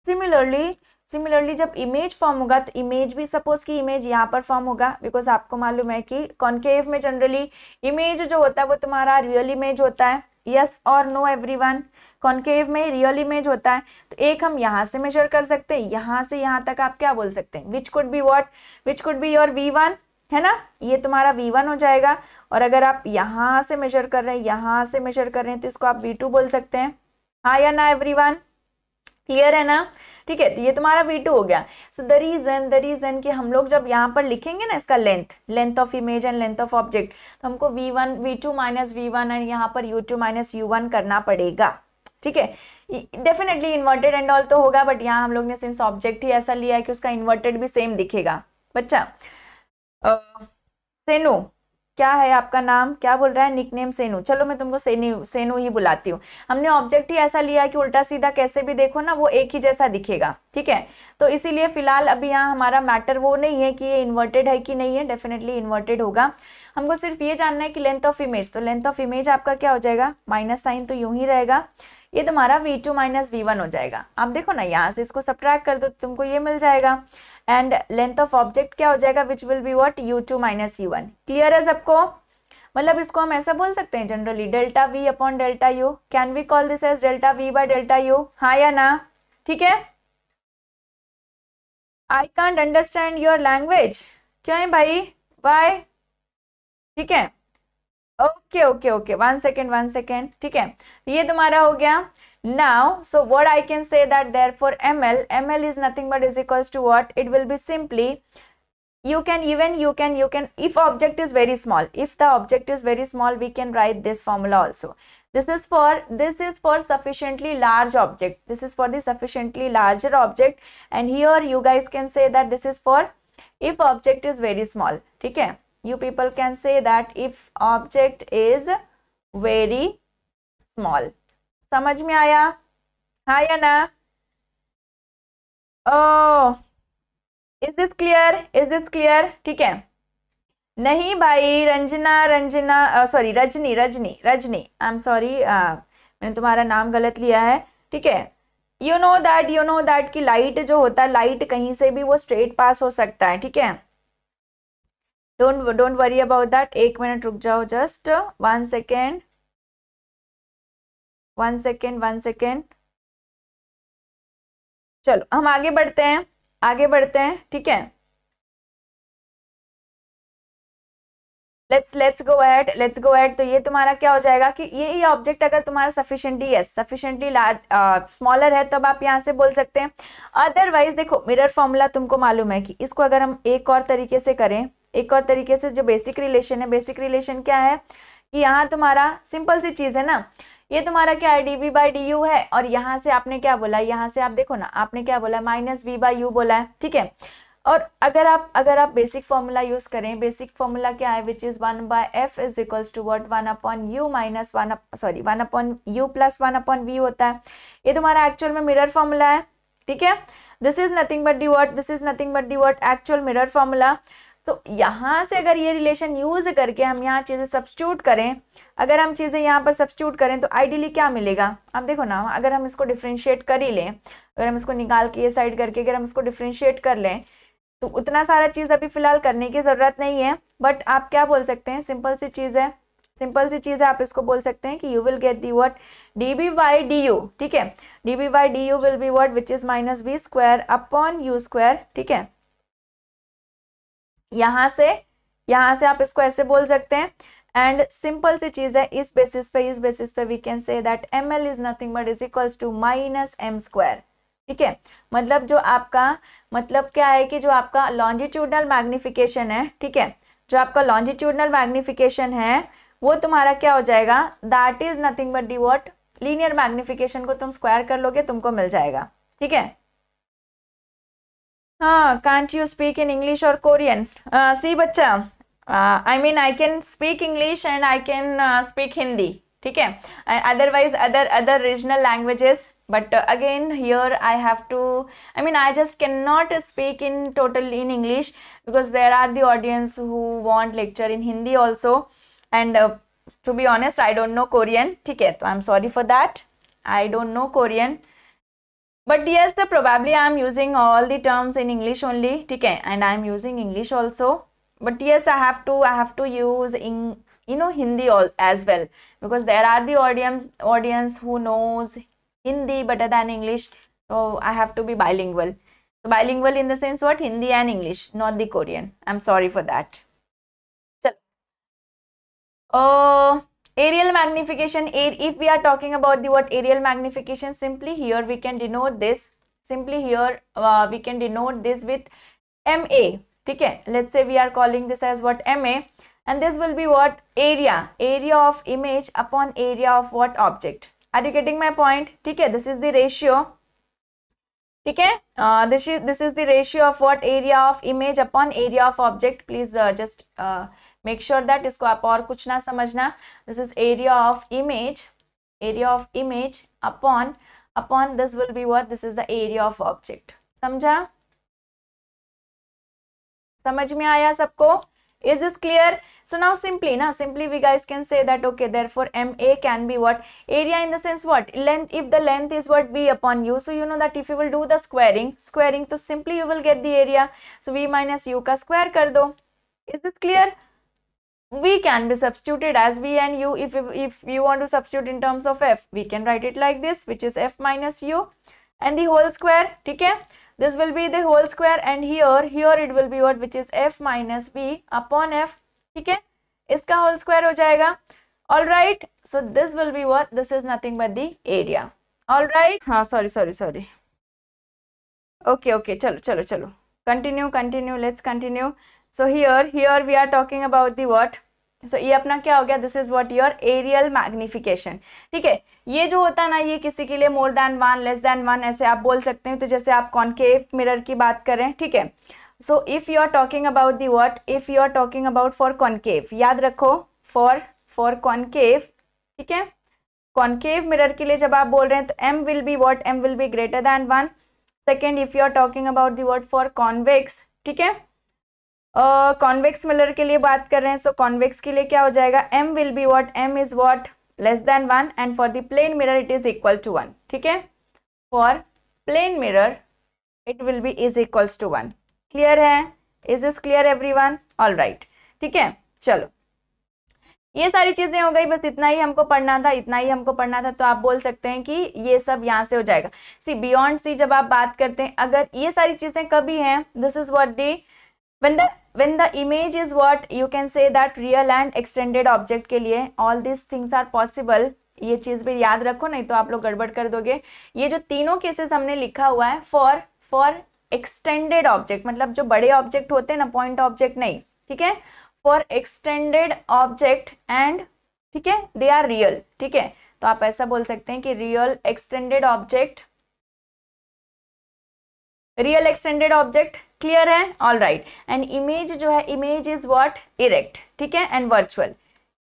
S1: similarly similarly जब इमेज फॉर्म होगा तो इमेज भी सपोज कि इमेज यहाँ पर फॉर्म होगा बिकॉज आपको मालूम है कि कॉन्केव में जनरली इमेज जो होता है वो तुम्हारा रियल इमेज होता है यस और नो एवरी वन कॉन्केव में रियल इमेज होता है तो एक हम यहाँ से मेजर कर सकते हैं यहाँ से यहाँ तक आप क्या बोल सकते हैं which could be what which could be your v one है ना ये तुम्हारा V1 हो जाएगा और अगर आप यहाँ से मेजर कर रहे हैं यहाँ से मेजर कर रहे हैं तो इसको आप V2 बोल सकते हैं हाँ या ना एवरीवन क्लियर है ना ठीक है तो ये तुम्हारा वी टू हो गया so the reason the reason कि हम लोग जब यहाँ पर लिखेंगे ना इसका length length of image and length of object तो हमको v one v two minus v one and यहाँ पर u two minus u one करना पड़ेगा ठीक है डेफिनेटली इन्वर्टेड एंड ऑल तो होगा बट यहाँ हम लोग ने सिंस ऑब्जेक्ट ही ऐसा लिया है कि उसका इन्वर्टेड भी सेम दिखेगा बच्चा सेनो क्या है आपका नाम क्या बोल रहा है निक नेम सेनू चलो मैं तुमको सेनू सेनू ही बुलाती हूँ हमने ऑब्जेक्ट ही ऐसा लिया कि उल्टा सीधा कैसे भी देखो ना वो एक ही जैसा दिखेगा ठीक है तो इसीलिए फिलहाल अभी यहाँ हमारा मैटर वो नहीं है कि ये इन्वर्टेड है कि नहीं है डेफिनेटली इन्वर्टेड होगा हमको सिर्फ ये जानना है कि लेंथ ऑफ इमेज तो लेंथ ऑफ इमेज आपका क्या हो जाएगा माइनस साइन तो यूं ही रहेगा ये तुम्हारा v2 टू माइनस वी हो जाएगा आप देखो ना यहाँ से इसको सब्ट्रैक्ट कर दो तो तुमको ये मिल जाएगा एंड लेंथ ऑफ ऑब्जेक्ट क्या हो जाएगा which will be what u two minus u one clear है सबको मतलब इसको हम ऐसा बोल सकते हैं generally delta v upon delta u can we call this as delta v by delta u हाँ या ना ठीक है I can't understand your language क्यों है भाई बाय ठीक है okay okay okay one second one second ठीक है ये तुम्हारा हो गया Now, so what I can say that therefore ml, ml is nothing but is equals to what? It will be simply you can even you can you can if object is very small if the object is very small we can write this formula also this is for this is for sufficiently large object this is for the sufficiently larger object and here you guys can say that this is for if object is very small okay you people can say that if object is very small समझ में आया हाँ या ना oh is this clear is this clear ठीक है नहीं भाई Ranjana Ranjana sorry Rajni Rajni Rajni I am sorry मैंने तुम्हारा नाम गलत लिया है ठीक है you know that you know that कि लाइट जो होता है लाइट कहीं से भी वो स्ट्रेट पास हो सकता है ठीक है don't don't worry about that एक मिनट रुक जाओ just one second one second one second चलो हम आगे बढ़ते हैं आगे बढ़ते हैं ठीक है let's let's go ahead let's go ahead तो ये तुम्हारा क्या हो जाएगा कि ये ही ऑब्जेक्ट अगर तुम्हारा sufficiently yes sufficiently large smaller है तब आप यहाँ से बोल सकते हैं अदरवाइज देखो मिरर फॉर्मूला तुमको मालूम है कि इसको अगर हम एक और तरीके से करें एक और तरीके से जो बेसिक रिलेशन है बेसिक रिलेशन क्या है कि यहाँ तुम्हारा सिंपल सी चीज़ है ना ये तुम्हारा क्या है d v by d u है और यहाँ से आपने क्या बोला यहाँ से आप देखो ना आपने क्या बोला माइनस वी बाई यू बोला है ठीक है और अगर आप अगर आप बेसिक फॉर्मूला यूज करें बेसिक फॉर्मूला क्या है which is one by F is equal to what one upon u minus one sorry one upon u plus one upon v होता है ये तुम्हारा एक्चुअल में मिरर फॉर्मूला है ठीक है this is nothing but the what this is nothing but the what actual mirror formula तो यहाँ से अगर ये रिलेशन यूज़ करके हम यहाँ चीज़ें सब्सिट्यूट करें अगर हम चीज़ें यहाँ पर सब्सिट्यूट करें तो आइडियली क्या मिलेगा आप देखो ना अगर हम इसको डिफ्रेंशिएट कर ही लें अगर हम इसको निकाल के ये साइड करके अगर हम इसको डिफ्रेंशिएट कर लें तो उतना सारा चीज़ अभी फ़िलहाल करने की ज़रूरत नहीं है बट आप क्या बोल सकते हैं सिंपल सी चीज़ है सिंपल सी चीज़ है आप इसको बोल सकते हैं कि you will get the what d v by d u ठीक है d v by d u will be what which is minus v square upon u square ठीक है यहाँ से यहाँ से आप इसको ऐसे बोल सकते हैं एंड सिंपल सी चीज है इस बेसिस पे इस बेसिस पे we can say that M L is nothing but is equals to minus M square ठीक है मतलब जो आपका मतलब क्या है कि जो आपका लॉन्जिट्यूडनल मैग्निफिकेशन है ठीक है जो आपका लॉन्जिट्यूडनल मैग्निफिकेशन है वो तुम्हारा क्या हो जाएगा that is nothing but the what linear magnification को तुम स्क्वायर कर लोगे तुमको मिल जाएगा ठीक है ah, can't you speak in English or Korean? Uh, see, bacha, uh, I mean, I can speak English and I can uh, speak Hindi. Okay, otherwise, other other regional languages. But uh, again, here I have to. I mean, I just cannot speak in total in English because there are the audience who want lecture in Hindi also. And uh, to be honest, I don't know Korean. Okay, so I'm sorry for that. I don't know Korean but yes the probably i am using all the terms in english only okay and i am using english also but yes i have to i have to use in you know hindi all as well because there are the audience audience who knows hindi better than english so i have to be bilingual so bilingual in the sense what hindi and english not the korean i'm sorry for that so oh Aerial magnification, if we are talking about the word aerial magnification, simply here we can denote this, simply here uh, we can denote this with MA, okay? Let's say we are calling this as what MA and this will be what area, area of image upon area of what object. Are you getting my point? Okay, this is the ratio. Okay. Uh, this is is this is the ratio of what area of image upon area of object just. Uh, make sure that इसको आप और कुछ ना समझना this is area of image area of image upon upon this will be what this is the area of object समझा समझ में आया सबको is is clear so now simply ना simply we guys can say that okay there for M A can be what area in the sense what length if the length is what v upon u so you know that if you will do the squaring squaring तो simply you will get the area so v minus u का स्क्वायर कर दो is is clear We can be substituted as v and u if, if, if you want to substitute in terms of f we can write it like this which is f minus u and the whole square okay this will be the whole square and here here it will be what which is f minus v upon f okay इसका whole square हो जाएगा Alright. So this will be what. This is nothing but the area. Alright. All sorry, sorry. sorry okay. okay chalo, chalo. चलो continue. continue continue continue let's so here here we are talking about the what so ये अपना क्या हो गया this is what your areal magnification ठीक है ये जो होता है ना ये किसी के लिए more than one less than one ऐसे आप बोल सकते हैं तो जैसे आप कॉन्केव मिरर की बात करें ठीक है so if you are talking about the what if you are talking about for concave याद रखो फॉर फॉर कॉन्केव ठीक है कॉन्केव मिरर के लिए जब आप बोल रहे हैं तो M will be what M will be greater than one second if you are talking about the what for convex ठीक है कॉन्वेक्स मिलर के लिए बात कर रहे हैं सो so, कॉन्वेक्स के लिए क्या हो जाएगा M will be what M is what less than one and for the plane mirror it is equal to one ठीक है for plane mirror it will be is equals to one clear है is is clear every one all right ठीक है चलो ये सारी चीज़ें हो गई बस इतना ही हमको पढ़ना था इतना ही हमको पढ़ना था तो आप बोल सकते हैं कि ये सब यहाँ से हो जाएगा सी बियॉन्ड सी जब आप बात करते हैं अगर ये सारी चीज़ें कभी हैं this is what the when the when the image is what you can say that real and extended object के लिए all these things are possible ये चीज़ भी याद रखो नहीं तो आप लोग गड़बड़ कर दोगे ये जो तीनों केसेस हमने लिखा हुआ है फॉर फॉर एक्सटेंडेड ऑब्जेक्ट मतलब जो बड़े ऑब्जेक्ट होते हैं ना पॉइंट ऑब्जेक्ट नहीं ठीक है फॉर एक्सटेंडेड ऑब्जेक्ट एंड ठीक है दे आर रियल ठीक है तो आप ऐसा बोल सकते हैं कि real extended object real extended object clear है ऑल राइट एंड इमेज जो है इमेज इज वॉट इरेक्ट ठीक है एंड वर्चुअल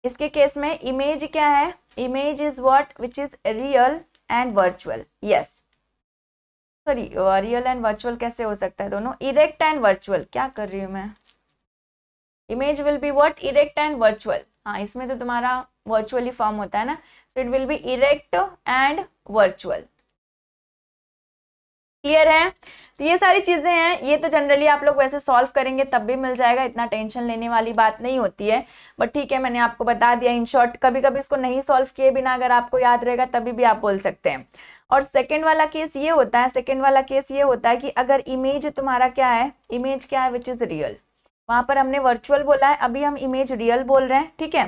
S1: इसके केस में इमेज क्या है image is what which is real and virtual yes sorry real and virtual कैसे हो सकता है दोनों इरेक्ट एंड वर्चुअल क्या कर रही हूँ मैं image will be what erect and virtual हाँ इसमें तो तुम्हारा वर्चुअली फॉर्म होता है ना so it will be erect and virtual clear है तो ये सारी चीज़ें हैं ये तो जनरली आप लोग वैसे सॉल्व करेंगे तब भी मिल जाएगा इतना टेंशन लेने वाली बात नहीं होती है बट ठीक है मैंने आपको बता दिया इन शॉर्ट कभी कभी इसको नहीं सॉल्व किए बिना अगर आपको याद रहेगा तभी भी आप बोल सकते हैं और सेकेंड वाला केस ये होता है सेकेंड वाला केस ये होता है कि अगर इमेज तुम्हारा क्या है इमेज क्या है विच इज़ रियल वहाँ पर हमने वर्चुअल बोला है अभी हम इमेज रियल बोल रहे हैं ठीक है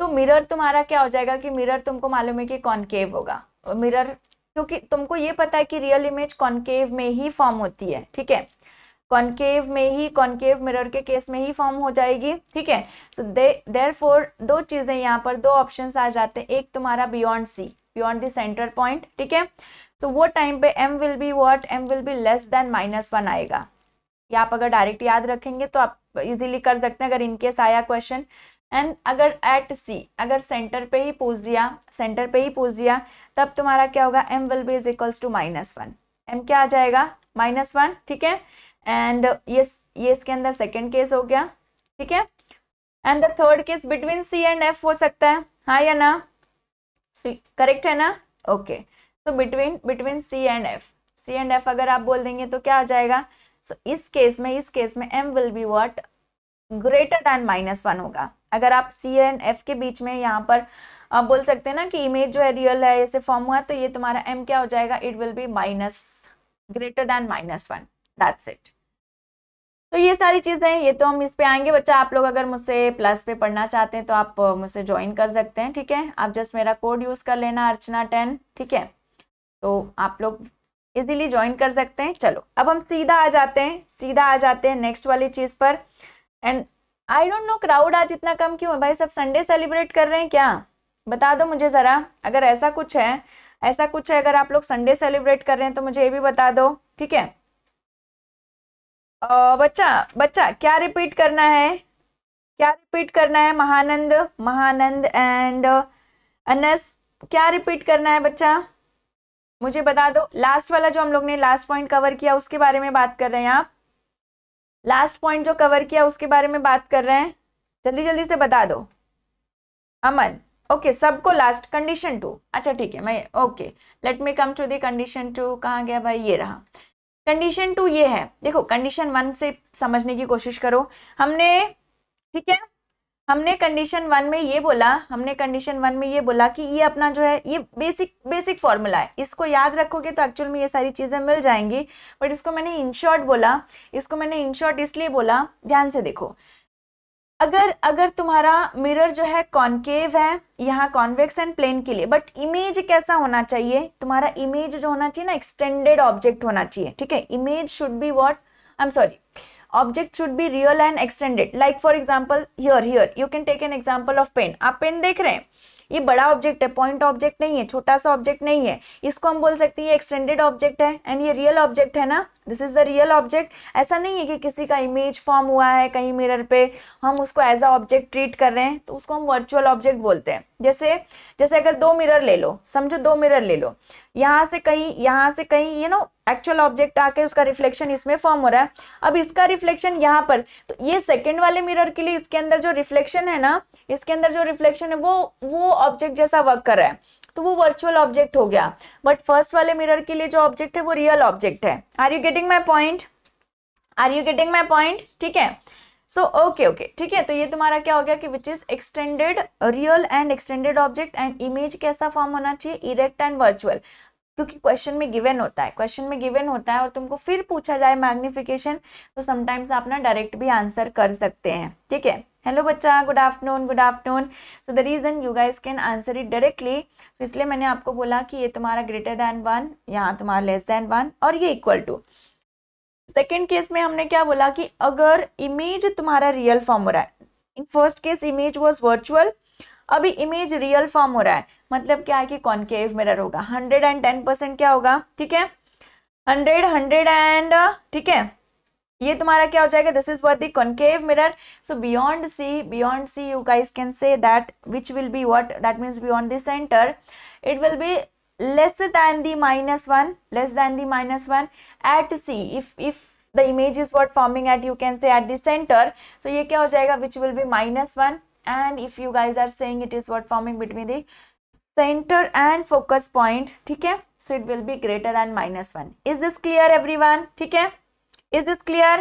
S1: तो मिरर तुम्हारा क्या हो जाएगा कि मिरर तुमको मालूम है कि कॉन्केव होगा मिरर क्योंकि तुमको ये पता है कि रियल इमेज कॉन्केव में ही फॉर्म होती है ठीक है कॉन्केव में ही कॉन्केव मिरर के केस में ही फॉर्म हो जाएगी ठीक है सो देर फोर दो चीज़ें यहाँ पर दो ऑप्शन आ जाते हैं एक तुम्हारा बियॉन्ड सी बियॉन्ड देंटर सेंटर पॉइंट ठीक है सो वो टाइम पे m will be what M will be less than minus one आएगा या आप अगर डायरेक्ट याद रखेंगे तो आप इजीली कर सकते हैं अगर इनकेस आया क्वेश्चन एंड अगर एट सी अगर सेंटर पे ही पूछ दिया सेंटर पे ही पूछ दिया तब तुम्हारा क्या होगा m will be is equals to minus one m क्या आ जाएगा माइनस वन ठीक है एंड ये ये इसके अंदर सेकेंड केस हो गया ठीक है and the third case between C and F हो सकता है हाँ या ना करेक्ट है ना ओके तो between between C and F C and F अगर आप बोल देंगे तो क्या आ जाएगा सो so, इस केस में इस केस में m will be what greater than minus one होगा अगर आप सी एंड एफ के बीच में यहाँ पर आप बोल सकते हैं ना कि इमेज जो है रियल है ऐसे फॉर्म हुआ तो ये तुम्हारा एम क्या हो जाएगा it will be minus greater than minus one that's it तो ये सारी चीज़ें ये तो हम इस पे आएंगे बच्चा आप लोग अगर मुझसे प्लस पे पढ़ना चाहते हैं तो आप मुझसे ज्वाइन कर सकते हैं ठीक है आप जस्ट मेरा कोड यूज़ कर लेना अर्चना टेन ठीक है तो आप लोग इजीली ज्वाइन कर सकते हैं चलो अब हम सीधा आ जाते हैं सीधा आ जाते हैं नेक्स्ट वाली चीज़ पर and I don't know crowd आज इतना कम क्यों है भाई सब संडे सेलिब्रेट कर रहे हैं क्या बता दो मुझे ज़रा अगर ऐसा कुछ है ऐसा कुछ है अगर आप लोग संडे सेलिब्रेट कर रहे हैं तो मुझे ये भी बता दो ठीक है बच्चा बच्चा क्या रिपीट करना है क्या रिपीट करना है महानंद महानंद एंड अनस क्या रिपीट करना है बच्चा मुझे बता दो लास्ट वाला जो हम लोग ने लास्ट पॉइंट कवर किया उसके बारे में बात कर रहे हैं आप लास्ट पॉइंट जो कवर किया उसके बारे में बात कर रहे हैं जल्दी जल्दी से बता दो अमन ओके okay, सबको लास्ट कंडीशन टू अच्छा ठीक है मैं okay let me come to the condition two कहाँ गया भाई ये रहा कंडीशन टू ये है देखो कंडीशन वन से समझने की कोशिश करो हमने ठीक है हमने कंडीशन वन में ये बोला हमने कंडीशन वन में ये बोला कि ये अपना जो है ये बेसिक बेसिक फॉर्मूला है इसको याद रखोगे तो एक्चुअल में ये सारी चीज़ें मिल जाएंगी बट इसको मैंने इन शॉर्ट बोला इसको मैंने इन शॉर्ट इसलिए बोला ध्यान से देखो अगर अगर तुम्हारा मिरर जो है कॉन्केव है यहाँ कॉन्वेक्स एंड प्लेन के लिए बट इमेज कैसा होना चाहिए तुम्हारा इमेज जो होना चाहिए ना एक्सटेंडेड ऑब्जेक्ट होना चाहिए ठीक है image should be what I am sorry object should be real and extended like for example here here you can take an example of pen आप पेन देख रहे हैं ये बड़ा ऑब्जेक्ट है पॉइंट ऑब्जेक्ट नहीं है छोटा सा ऑब्जेक्ट नहीं है इसको हम बोल सकते हैं ये एक्सटेंडेड ऑब्जेक्ट है एंड ये रियल ऑब्जेक्ट है ना this is the real object ऐसा नहीं है कि किसी का इमेज फॉर्म हुआ है कहीं मिरर पे हम उसको एज अ ऑब्जेक्ट ट्रीट कर रहे हैं तो उसको हम वर्चुअल ऑब्जेक्ट बोलते हैं जैसे जैसे अगर दो मिरर ले लो समझो दो मिरर ले लो यहाँ से कहीं यहाँ से कहीं यू नो एक्चुअल ऑब्जेक्ट आके उसका रिफ्लेक्शन इसमें फॉर्म हो रहा है अब इसका रिफ्लेक्शन यहाँ पर तो ये सेकेंड वाले मिरर के लिए इसके अंदर जो रिफ्लेक्शन है ना इसके अंदर जो रिफ्लेक्शन है वो वो ऑब्जेक्ट जैसा वर्क कर रहा है तो वो वर्चुअल ऑब्जेक्ट हो गया बट फर्स्ट वाले मिरर के लिए जो ऑब्जेक्ट है वो रियल ऑब्जेक्ट है are you getting my point are you getting my point ठीक है सो ओके ओके ठीक है तो ये तुम्हारा क्या हो गया कि which is extended real and extended object and image कैसा फॉर्म होना चाहिए इरेक्ट एंड वर्चुअल क्योंकि क्वेश्चन में गिवन होता है क्वेश्चन में गिवन होता है और तुमको फिर पूछा जाए मैग्निफिकेशन तो समटाइम्स आप ना डायरेक्ट भी आंसर कर सकते हैं ठीक है हेलो बच्चा good afternoon good afternoon so the reason you guys can answer it directly so इसलिए मैंने आपको बोला कि ये तुम्हारा ग्रेटर देन वन यहाँ तुम्हारा लेस देन वन और ये इक्वल टू सेकेंड केस में हमने क्या बोला कि अगर इमेज तुम्हारा रियल फॉर्म हो रहा है in first case image was virtual अभी इमेज रियल फॉर्म हो रहा है मतलब क्या है कि कॉन्केव मिरर होगा हंड्रेड एंड टेन परसेंट क्या होगा ठीक है हंड्रेड हंड्रेड एंड ठीक है ये तुम्हारा क्या हो जाएगा this is what the concave mirror so beyond C beyond C you guys can say that which will be what that means beyond the centre it will be less than the minus one less than the minus one at C if if the image is what forming at you can say at the center so ye kya ho jayega which will be minus 1 and if you guys are saying it is what forming between the center and focus point okay so it will be greater than minus 1 is this clear everyone okay is this clear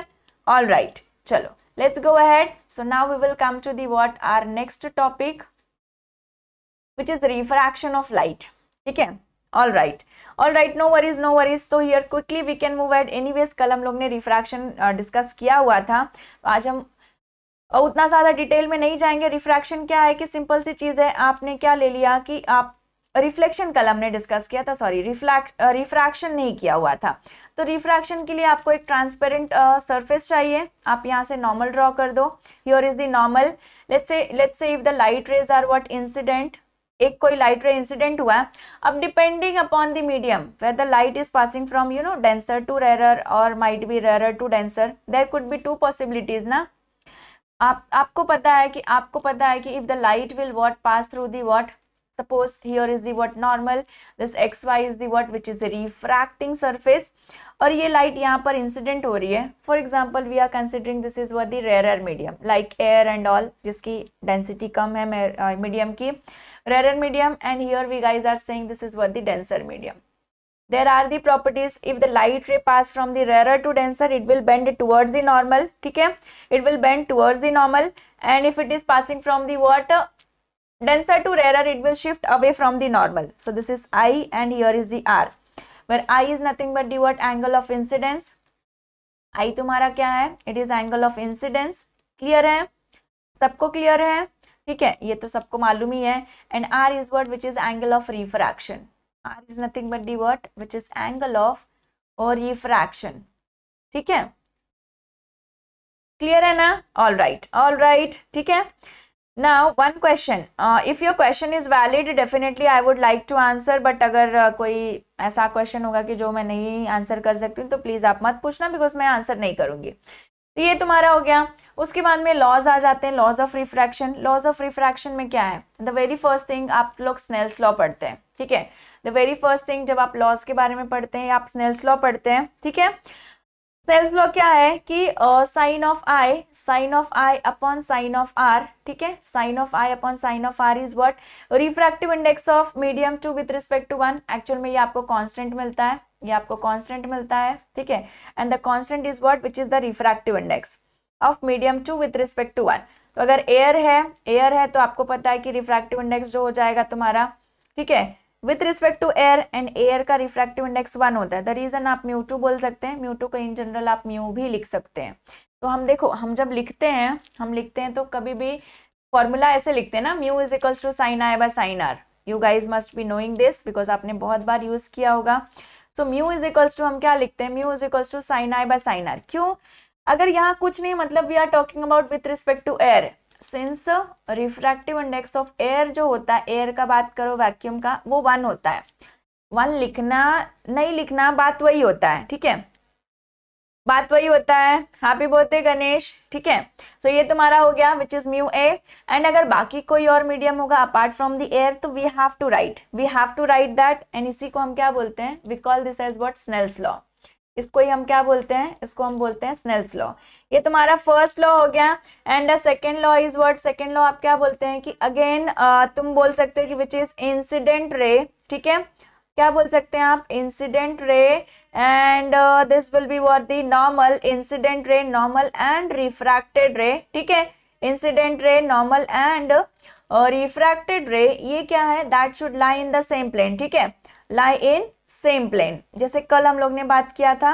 S1: all right chalo let's go ahead so now we will come to the what our next topic which is the refraction of light okay all right all right no worries no worries so here quickly we can move ahead anyways कल हम लोग ने रिफ्रैक्शन डिस्कस uh, किया हुआ था आज हम उतना ज़्यादा डिटेल में नहीं जाएंगे रिफ्रैक्शन क्या है कि सिंपल सी चीज़ है आपने क्या ले लिया कि आप रिफ्लेक्शन कल हमने डिस्कस किया था सॉरी रिफ्लैक्ट रिफ्रैक्शन नहीं किया हुआ था तो रिफ्रैक्शन के लिए आपको एक ट्रांसपेरेंट सरफेस चाहिए आप यहाँ से नॉर्मल ड्रॉ कर दो your is the normal let's say let's say if the light rays are what incident एक कोई लाइट रे इंसिडेंट हुआ अब depending upon the medium where the light is passing from you know denser to rarer और might be rarer to denser there could be two possibilities ना आप आपको पता है कि आपको पता है कि if the light will what pass through the what suppose here is the what normal this X Y is the which which is refracting surface और ये लाइट यहाँ पर इंसिडेंट हो रही है for example we are considering this is what the rare medium like air and all जिसकी डेंसिटी कम है मीडियम uh, की rare medium and here we guys are saying this is what the denser medium there are the properties if the light ray pass from the rarer to denser it will bend towards the normal Okay? it will bend towards the normal and if it is passing from the water denser to rarer it will shift away from the normal so this is i and here is the r where i is nothing but the what angle of incidence i तुम्हारा क्या है it is angle of incidence clear है सबको clear है ठीक है ये तो सबको मालूम ही and r is what which is angle of refraction r is nothing but the what which is angle of और ये फ्रैक्शन ठीक है क्लियर है ना ऑल राइट ऑल राइट ठीक है now one question if your question is valid definitely I would like to answer but अगर uh, कोई ऐसा क्वेश्चन होगा कि जो मैं नहीं आंसर कर सकती हूँ तो प्लीज आप मत पूछना बिकॉज मैं आंसर नहीं करूंगी तो ये तुम्हारा हो गया उसके बाद में लॉज आ जाते हैं laws of refraction laws of refraction में क्या है द वेरी फर्स्ट थिंग आप लोग स्नेल्स लॉ पढ़ते हैं ठीक है द वेरी फर्स्ट थिंग जब आप लॉज के बारे में पढ़ते हैं आप स्नेल्स लॉ पढ़ते हैं ठीक है स्नेल्स लॉ क्या है कि sine of i sine of i upon sine of r ठीक है sine of i upon sine of r is what refractive index of medium two with respect to one actual में ये आपको कांस्टेंट मिलता है ये आपको कांस्टेंट मिलता है ठीक है and the constant is what which is the refractive index of medium two with respect to one तो अगर एयर है एयर है तो आपको पता है कि रिफ्रैक्टिव इंडेक्स जो हो जाएगा तुम्हारा ठीक है with respect to air and air का रिफ्रैक्टिव इंडेक्स वन होता है द रीजन आप म्यू टू बोल सकते हैं म्यू टू का इन जनरल आप म्यू भी लिख सकते हैं तो हम देखो हम जब लिखते हैं हम लिखते हैं तो कभी भी फॉर्मूला ऐसे लिखते हैं ना mu is equals to sine i by sine r you guys must be knowing this because आपने बहुत बार यूज किया होगा so mu is equals to हम क्या लिखते हैं mu is equals to sine i by sine r क्यों अगर यहाँ कुछ नहीं मतलब we are talking about with respect to air since refractive index of air जो होता है एयर का बात करो वैक्यूम का वो वन होता है वन लिखना नहीं लिखना बात वही होता है ठीक है बात वही होता है हैप्पी बर्थडे गणेश ठीक है सो ये तुम्हारा हो गया which is mu a and अगर बाकी कोई और मीडियम होगा अपार्ट फ्रॉम द एयर तो we have to write we have to write that and इसी को हम क्या बोलते हैं we call this as what Snell's law इसको ही हम क्या बोलते हैं इसको हम बोलते हैं स्नेल्स लॉ ये तुम्हारा फर्स्ट लॉ हो गया and the second law is what second law आप क्या बोलते हैं कि अगेन तुम बोल सकते हो कि विच इज इंसिडेंट रे ठीक है क्या बोल सकते हैं आप incident ray and this will be where the normal incident ray normal and refracted ray ठीक है incident ray normal and refracted रे ये क्या है that should lie in the same plane ठीक है लाई इन सेम प्लेन जैसे कल हम लोग ने बात किया था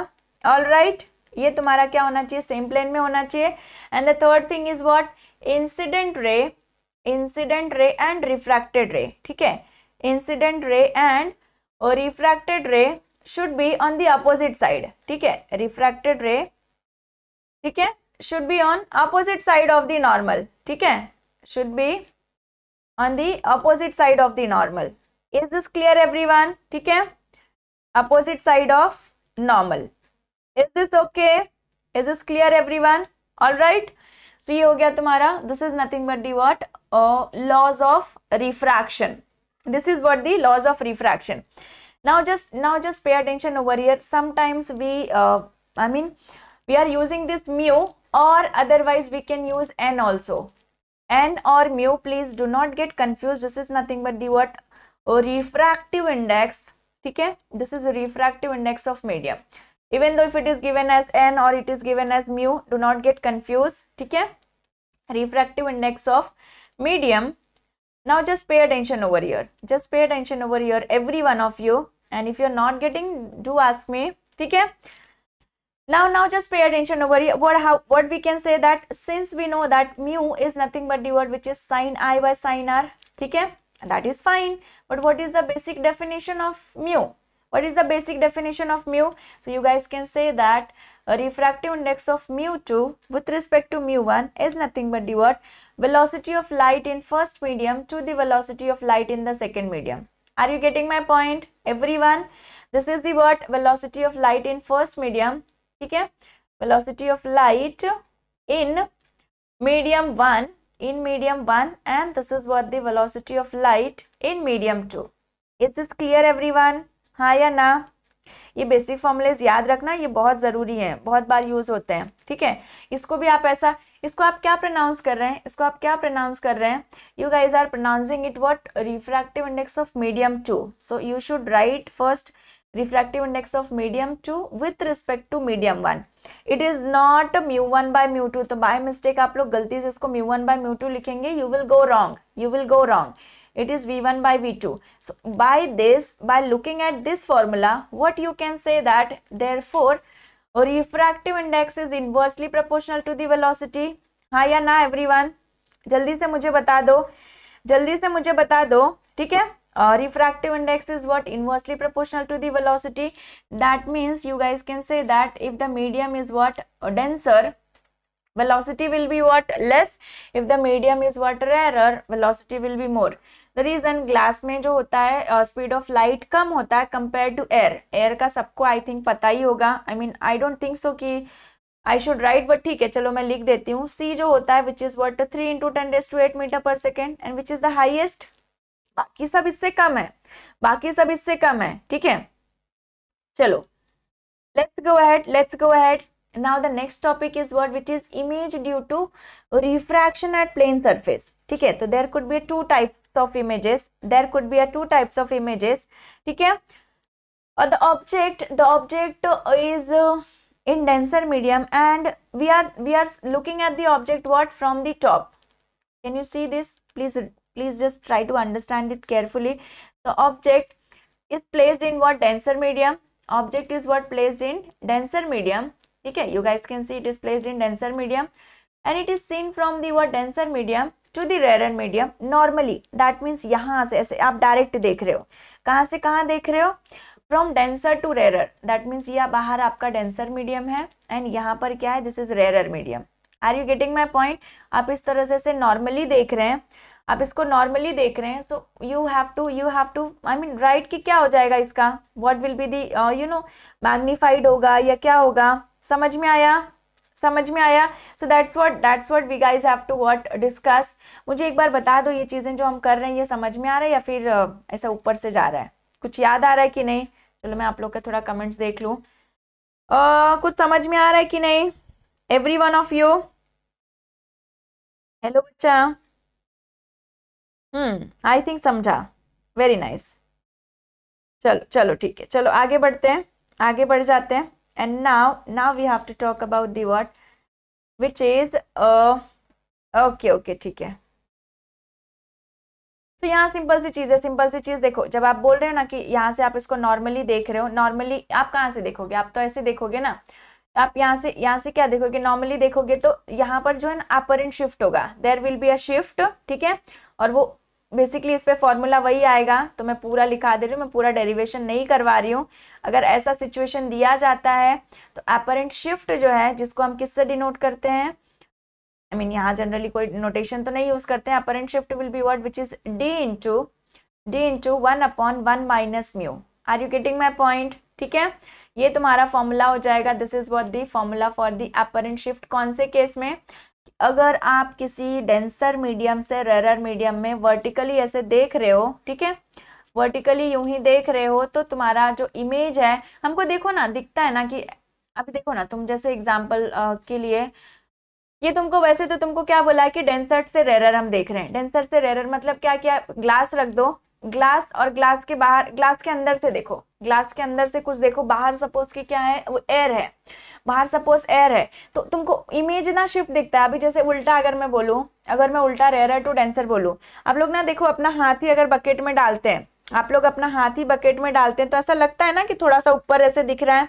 S1: ऑल राइट right, ये तुम्हारा क्या होना चाहिए सेम प्लेन में होना चाहिए and the third thing is what incident ray incident ray and refracted ray ठीक है incident ray and refracted ray should be on the opposite side ठीक है रिफ्रैक्टेड रे ठीक है should be on opposite side of the normal ठीक है should be on the opposite side of the normal is this clear everyone ठीक है opposite side of normal is this okay is this clear everyone all right so ye ho gaya tumhara this is nothing but the what uh, laws of refraction this is what the laws of refraction now just now just pay attention over here sometimes we uh, i mean we are using this mu or otherwise we can use n also n or mu please do not get confused this is nothing but the what oh, refractive index ठीक है this is refractive index of medium even though if it is given as n और it is given as mu do not get confuse ठीक है refractive index of medium now just pay attention over your just pay attention over your every one of you and if you are not getting do ask me ठीक है now now just pay attention over here what how what we can say that since we know that mu is nothing but divided which is sin i by sin r okay? That is fine. But what is the basic definition of mu? What is the basic definition of mu? So you guys can say that a refractive index of mu2 with respect to mu1 is nothing but the what? Velocity of light in first medium to the velocity of light in the second medium. Are you getting my point? Everyone, this is the what? Velocity of light in first medium. Okay? Velocity of light in medium 1 in medium 1 and this is what the velocity of light in medium 2. Is this clear everyone? हाँ या ना ये बेसिक फॉर्मूलेज याद रखना ये बहुत ज़रूरी है बहुत बार यूज़ होते हैं ठीक है इसको भी आप ऐसा इसको आप क्या प्रोनाउंस कर रहे हैं इसको आप क्या प्रोनाउंस कर रहे हैं you guys are pronouncing it what refractive index of medium two so you should write first refractive index of medium 2 with respect to medium 1 it is not mu 1 by mu 2 तो by mistake आप लोग गलती से इसको mu 1 by mu 2 लिखेंगे you will go wrong you will go wrong it is v1 by v2 so by this by looking at this formula what you can say that therefore refractive index is inversely proportional to the velocity हाँ या ना एवरीवन जल्दी से मुझे बता दो जल्दी से मुझे बता दो ठीक है uh, refractive index is what inversely proportional to the velocity that means you guys can say that if the medium is what denser velocity will be what less if the medium is what rarer velocity will be more the reason glass में जो होता है स्पीड ऑफ लाइट कम होता है कंपेयर टू एयर एयर का सबको आई थिंक पता ही होगा I mean I don't think so कि आई शुड राइट बट ठीक है चलो मैं लिख देती हूँ सी जो होता है which is what three into ten raise to eight metre per second and which is the highest बाकी सब इससे कम है बाकी सब इससे कम है ठीक है चलो let's go ahead let's go ahead now the next topic is word which is image due to refraction at plane surface ठीक है तो there could be two types of images there could be two types of images ठीक है और the object the object is in denser medium and we are we are looking at the object what from the top can you see this please please just try to understand it carefully the object is placed in what denser medium object is what placed in denser medium ठीक है you guys can see it is placed in denser medium and it is seen from the what denser medium to the rare medium normally that means यहाँ से ऐसे आप डायरेक्ट देख रहे हो कहाँ से कहाँ देख रहे हो from denser to rarer that means यह बाहर आपका डेंसर मीडियम है एंड यहाँ पर क्या है this is rarer medium are you getting my point आप इस तरह से नॉर्मली देख रहे हैं आप इसको नॉर्मली देख रहे हैं so you have to you have to I mean right कि क्या हो जाएगा इसका what will be the you know magnified होगा या क्या होगा समझ में आया समझ में आया so that's what that's what we guys have to what discuss मुझे एक बार बता दो ये चीज़ें जो हम कर रहे हैं ये समझ में आ रहा है या फिर uh, ऐसा ऊपर से जा रहा है कुछ याद आ रहा है कि नहीं चलो मैं आप लोग का थोड़ा कमेंट्स देख लूँ uh, कुछ समझ में आ रहा है कि नहीं every one of you hello बच्चा आई hmm. थिंक समझा वेरी नाइस चलो चलो ठीक है चलो आगे बढ़ते हैं आगे बढ़ जाते हैं and now now we have to talk about the what which is okay okay ठीक है तो so, यहाँ सिंपल सी चीज़ है सिंपल सी चीज़ देखो जब आप बोल रहे हो ना कि यहाँ से आप इसको नॉर्मली देख रहे हो नॉर्मली आप कहाँ से देखोगे आप तो ऐसे देखोगे ना आप यहाँ से यहाँ से क्या देखोगे नॉर्मली देखोगे तो यहाँ पर जो है ना अपर इन शिफ्ट होगा there will be a shift ठीक है और वो बेसिकली इस पर फॉर्मूला वही आएगा तो मैं पूरा लिखा दे रही हूँ मैं पूरा डेरिवेशन नहीं करवा रही हूँ अगर ऐसा सिचुएशन दिया जाता है तो अपरेंट शिफ्ट जो है जिसको हम किससे डिनोट करते हैं आई मीन यहाँ जनरली कोई नोटेशन तो नहीं यूज करते हैं apparent shift will be what which is d into d into one upon one minus mu are you getting my point ठीक है ये तुम्हारा फॉर्मूला हो जाएगा this is what the formula for the apparent shift कौन से केस में अगर आप किसी डेंसर मीडियम से रेरर मीडियम में वर्टिकली ऐसे देख रहे हो ठीक है वर्टिकली यूं ही देख रहे हो तो तुम्हारा जो इमेज है हमको देखो ना दिखता है ना कि अभी देखो ना तुम जैसे एग्जाम्पल के लिए ये तुमको वैसे तो तुमको क्या बोला है कि डेंसर से रेरर हम देख रहे हैं डेंसर से रेरर मतलब क्या क्या ग्लास रख दो ग्लास और ग्लास के बाहर ग्लास के अंदर से देखो ग्लास के अंदर से कुछ देखो बाहर सपोज कि क्या है वो एयर है बाहर सपोज एयर है तो तुमको इमेज ना शिफ्ट दिखता है अभी जैसे उल्टा अगर मैं बोलूँ अगर मैं उल्टा रेयर टू डेंसर बोलूँ आप लोग ना देखो अपना हाथ ही अगर बकेट में डालते हैं आप लोग अपना हाथ ही बकेट में डालते हैं तो ऐसा लगता है ना कि थोड़ा सा ऊपर ऐसे दिख रहा है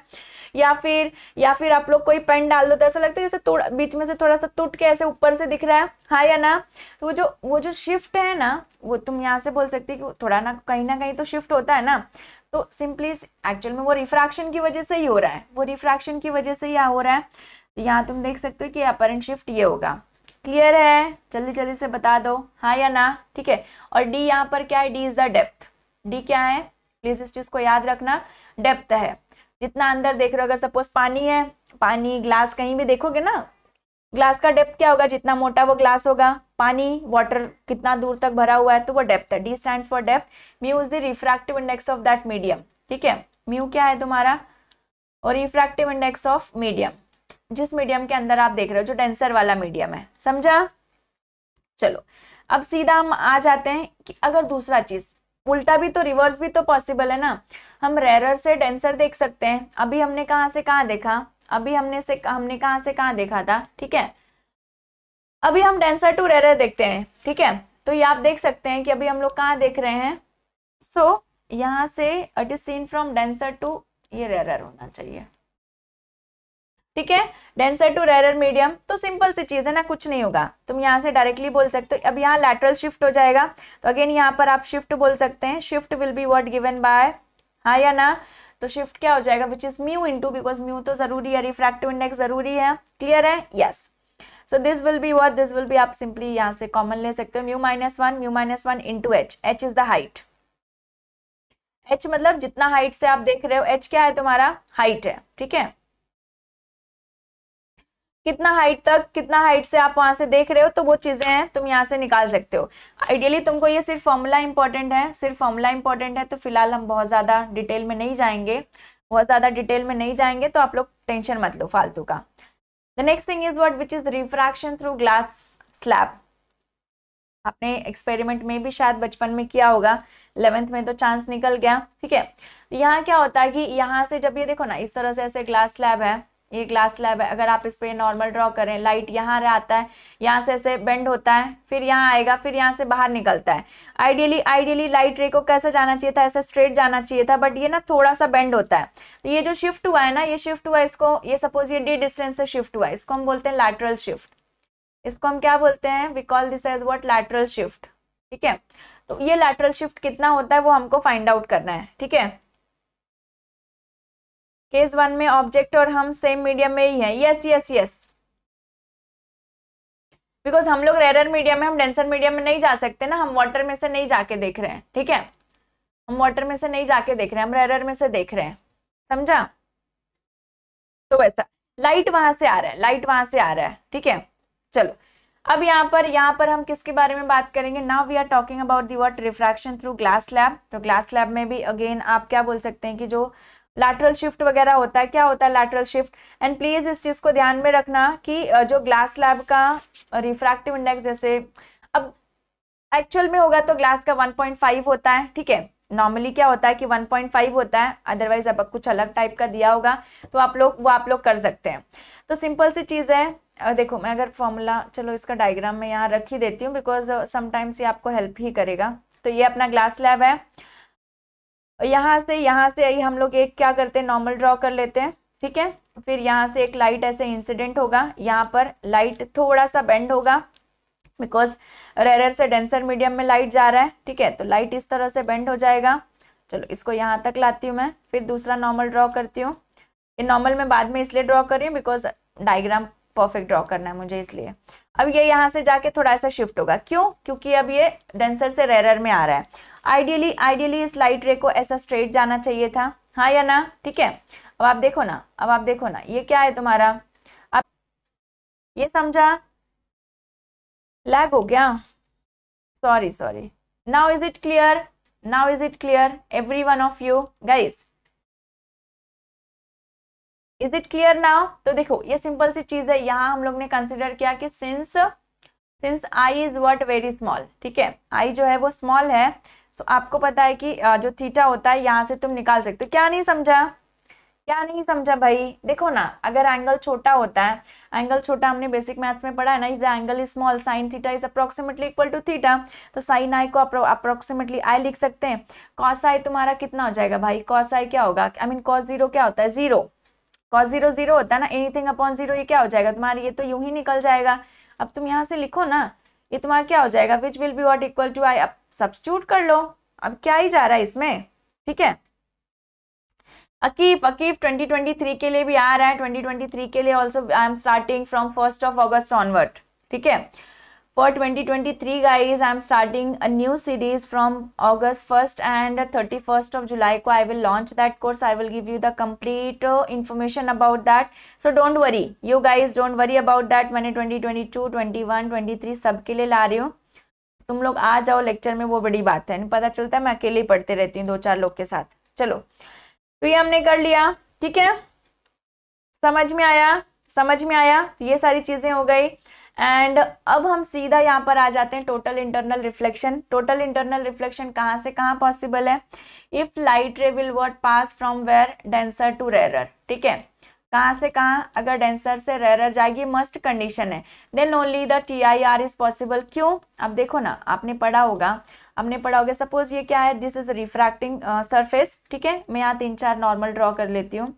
S1: या फिर या फिर आप लोग कोई पेन डाल दो तो ऐसा लगता है जैसे थोड़ा बीच में से थोड़ा सा टूट के ऐसे ऊपर से दिख रहा है हाँ या ना तो वो जो वो जो शिफ्ट है ना वो तुम यहाँ से बोल सकती कि थोड़ा ना कहीं ना कहीं तो शिफ्ट होता है ना तो सिंपली एक्चुअल में वो रिफ्रैक्शन की वजह से ही हो रहा है वो रिफ्रैक्शन की वजह से यहाँ हो रहा है तो यहाँ तुम देख सकते हो कि अपरेंट शिफ्ट ये होगा क्लियर है जल्दी जल्दी से बता दो हाँ या ना ठीक है और डी यहाँ पर क्या है d is the depth d क्या है प्लीज इस चीज को याद रखना डेप्थ है जितना अंदर देख रहे हो अगर सपोज पानी है पानी ग्लास कहीं भी देखोगे ना ग्लास का डेप्थ क्या होगा जितना मोटा वो ग्लास होगा पानी वाटर कितना दूर तक भरा हुआ है तो वो डेप्थ है d stand for depth mu is the refractive index of that medium ठीक है म्यू क्या है तुम्हारा और रिफ्रैक्टिव इंडेक्स ऑफ मीडियम जिस मीडियम के अंदर आप देख रहे हो जो डेंसर वाला मीडियम है समझा चलो अब सीधा हम आ जाते हैं कि अगर दूसरा चीज उल्टा भी तो रिवर्स भी तो पॉसिबल है ना हम रेरर से डेंसर देख सकते हैं अभी हमने कहा से कहा देखा अभी हमने से हमने कहा से कहा देखा था ठीक है अभी हम डेंसर टू रेरर देखते हैं ठीक है तो ये आप देख सकते हैं कि अभी हम लोग कहाँ देख रहे हैं सो so, यहाँ से it is seen from denser to ये रेरर होना चाहिए ठीक है डेंसर टू रेरर मीडियम तो सिंपल सी चीज है ना कुछ नहीं होगा तुम यहाँ से डायरेक्टली बोल सकते हो अब यहाँ लैटरल शिफ्ट हो जाएगा तो अगेन यहाँ पर आप शिफ्ट बोल सकते हैं shift will be what given by हाँ या ना तो शिफ्ट क्या हो जाएगा which is mu into because mu तो जरूरी है रिफ्रैक्टिव इंडेक्स जरूरी है क्लियर है yes yes. So this will be what this will be आप सिंपली यहाँ से कॉमन ले सकते हो mu minus one mu minus one to h h is the height h मतलब जितना हाइट से आप देख रहे हो एच क्या है तुम्हारा हाइट है ठीक है कितना हाइट तक कितना हाइट से आप वहां से देख रहे हो तो वो चीजें हैं तुम यहाँ से निकाल सकते हो आइडियली तुमको ये सिर्फ फॉर्मूला इंपॉर्टेंट है सिर्फ फॉर्मूला इंपॉर्टेंट है तो फिलहाल हम बहुत ज्यादा डिटेल में नहीं जाएंगे बहुत ज्यादा डिटेल में नहीं जाएंगे तो आप लोग टेंशन मत लो फालतू का The next thing is what, which is refraction through glass slab आपने एक्सपेरिमेंट में भी शायद बचपन में किया होगा इलेवेंथ में तो चांस निकल गया ठीक है यहाँ क्या होता है कि यहाँ से जब ये देखो ना इस तरह से ऐसे ग्लास स्लैब है ये ग्लास स्लैब है अगर आप इस पर नॉर्मल ड्रॉ करें लाइट यहाँ आता है यहाँ से ऐसे बेंड होता है फिर यहाँ आएगा फिर यहाँ से बाहर निकलता है आइडियली आइडियली लाइट रे को कैसे जाना चाहिए था ऐसे स्ट्रेट जाना चाहिए था बट ये ना थोड़ा सा बेंड होता है तो ये जो शिफ्ट हुआ है ना ये शिफ्ट हुआ इसको ये सपोज ये डी डिस्टेंस से शिफ्ट हुआ है इसको हम बोलते हैं लैटरल शिफ्ट इसको हम क्या बोलते हैं we call this as what lateral shift ठीक है तो ये लैटरल शिफ्ट कितना होता है वो हमको फाइंड आउट करना है ठीक है केस वन में ऑब्जेक्ट और हम सेम मीडियम में ही है यस यस यस बिकॉज हम लोग रेरर मीडियम में हम डेंसर मीडियम में नहीं जा सकते ना हम वाटर में से नहीं जाके देख रहे हैं ठीक है हम वाटर में से नहीं जाके देख रहे हैं हम रेरर में से देख रहे हैं समझा तो वैसा लाइट वहां से आ रहा है लाइट वहां से आ रहा है ठीक है चलो अब यहाँ पर यहाँ पर हम किसके बारे में बात करेंगे now we are talking about the what refraction through glass slab तो ग्लास लैब में भी अगेन आप क्या बोल सकते हैं कि जो लैटरल शिफ्ट वगैरह होता है क्या होता है लैटरल शिफ्ट एंड प्लीज़ इस चीज़ को ध्यान में रखना कि जो ग्लास लैब का रिफ्रैक्टिव इंडेक्स जैसे अब एक्चुअल में होगा तो ग्लास का 1.5 होता है ठीक है नॉर्मली क्या होता है कि 1.5 होता है अदरवाइज अब कुछ अलग टाइप का दिया होगा तो आप लोग वो आप लोग कर सकते हैं तो सिंपल सी चीज़ है देखो मैं अगर फॉर्मूला चलो इसका डायग्राम मैं यहाँ रख ही देती हूँ बिकॉज समटाइम्स ये आपको हेल्प ही करेगा तो ये अपना ग्लास लैब है यहाँ से यहाँ से यही हम लोग एक क्या करते हैं नॉर्मल ड्रॉ कर लेते हैं ठीक है फिर यहाँ से एक लाइट ऐसे इंसिडेंट होगा यहाँ पर लाइट थोड़ा सा बेंड होगा बिकॉज रेरर से डेंसर मीडियम में लाइट जा रहा है ठीक है तो लाइट इस तरह से बेंड हो जाएगा चलो इसको यहाँ तक लाती हूँ मैं फिर दूसरा नॉर्मल ड्रॉ करती हूँ ये नॉर्मल में बाद में इसलिए ड्रॉ कर रही हूँ बिकॉज डायग्राम परफेक्ट ड्रॉ करना है मुझे इसलिए अब ये यहाँ से जाके थोड़ा ऐसा शिफ्ट होगा क्यों क्योंकि अब ये डेंसर से रेरर में आ रहा है आइडियली आइडियली इस लाइट रे को ऐसा स्ट्रेट जाना चाहिए था हाँ या ना ठीक है अब आप देखो ना अब आप देखो ना ये क्या है तुम्हारा आप ये समझा लैग हो गया sorry sorry now is it clear now is it clear every one of you guys is it clear now तो देखो ये सिंपल सी चीज है यहाँ हम लोग ने कंसिडर किया कि since since i is what very small ठीक है आई जो है वो स्मॉल है सो आपको पता है कि जो थीटा होता है यहाँ से तुम निकाल सकते हो क्या नहीं समझा क्या नहीं समझा भाई देखो ना अगर एंगल छोटा होता है एंगल छोटा हमने बेसिक मैथ्स में पढ़ा है ना angle is small sine theta is approximately equal to theta तो साइन आई को अप्रोक्सीमेटली आई लिख सकते हैं कॉस आई तुम्हारा कितना हो जाएगा भाई कॉस आई क्या होगा आई मीन कॉस जीरो क्या होता है जीरो कॉस जीरो जीरो होता है ना एनीथिंग अपॉन जीरो ये क्या हो जाएगा तुम्हारा ये तो यूं ही निकल जाएगा अब तुम यहाँ से लिखो ना ये तुम्हारा क्या हो जाएगा which will be what equal to i अब सब्सिट्यूट कर लो अब क्या ही जा रहा है इसमें ठीक है अकीफ अकीफ 2023 के लिए भी आ रहा है 2023 के लिए also I am starting from first of August onward ठीक है For 2023 guys, I'm starting a new series from August 1st and 31st of July ko I will launch that course. I will give you the complete uh, information about that. So don't worry. You guys don't worry about that. मैंने 2022, 21, 23 सबके लिए ला रही हूँ तुम लोग आ जाओ लेक्चर में वो बड़ी बात है पता चलता है मैं अकेले ही पढ़ते रहती हूँ दो चार लोग के साथ चलो तो ये हमने कर लिया ठीक है समझ में आया समझ में आया तो ये सारी चीज़ें हो गई एंड अब हम सीधा यहाँ पर आ जाते हैं total internal reflection total internal reflection कहाँ से कहाँ पॉसिबल है if light ray will what pass from where denser to rarer ठीक है कहाँ से कहाँ अगर डेंसर से रेरर जाएगी मस्ट कंडीशन है then only the T I R is possible क्यों अब देखो ना आपने पढ़ा होगा आपने पढ़ा होगा सपोज ये क्या है दिस इज रिफ्रैक्टिंग सरफेस ठीक है मैं यहाँ तीन चार नॉर्मल ड्रॉ कर लेती हूँ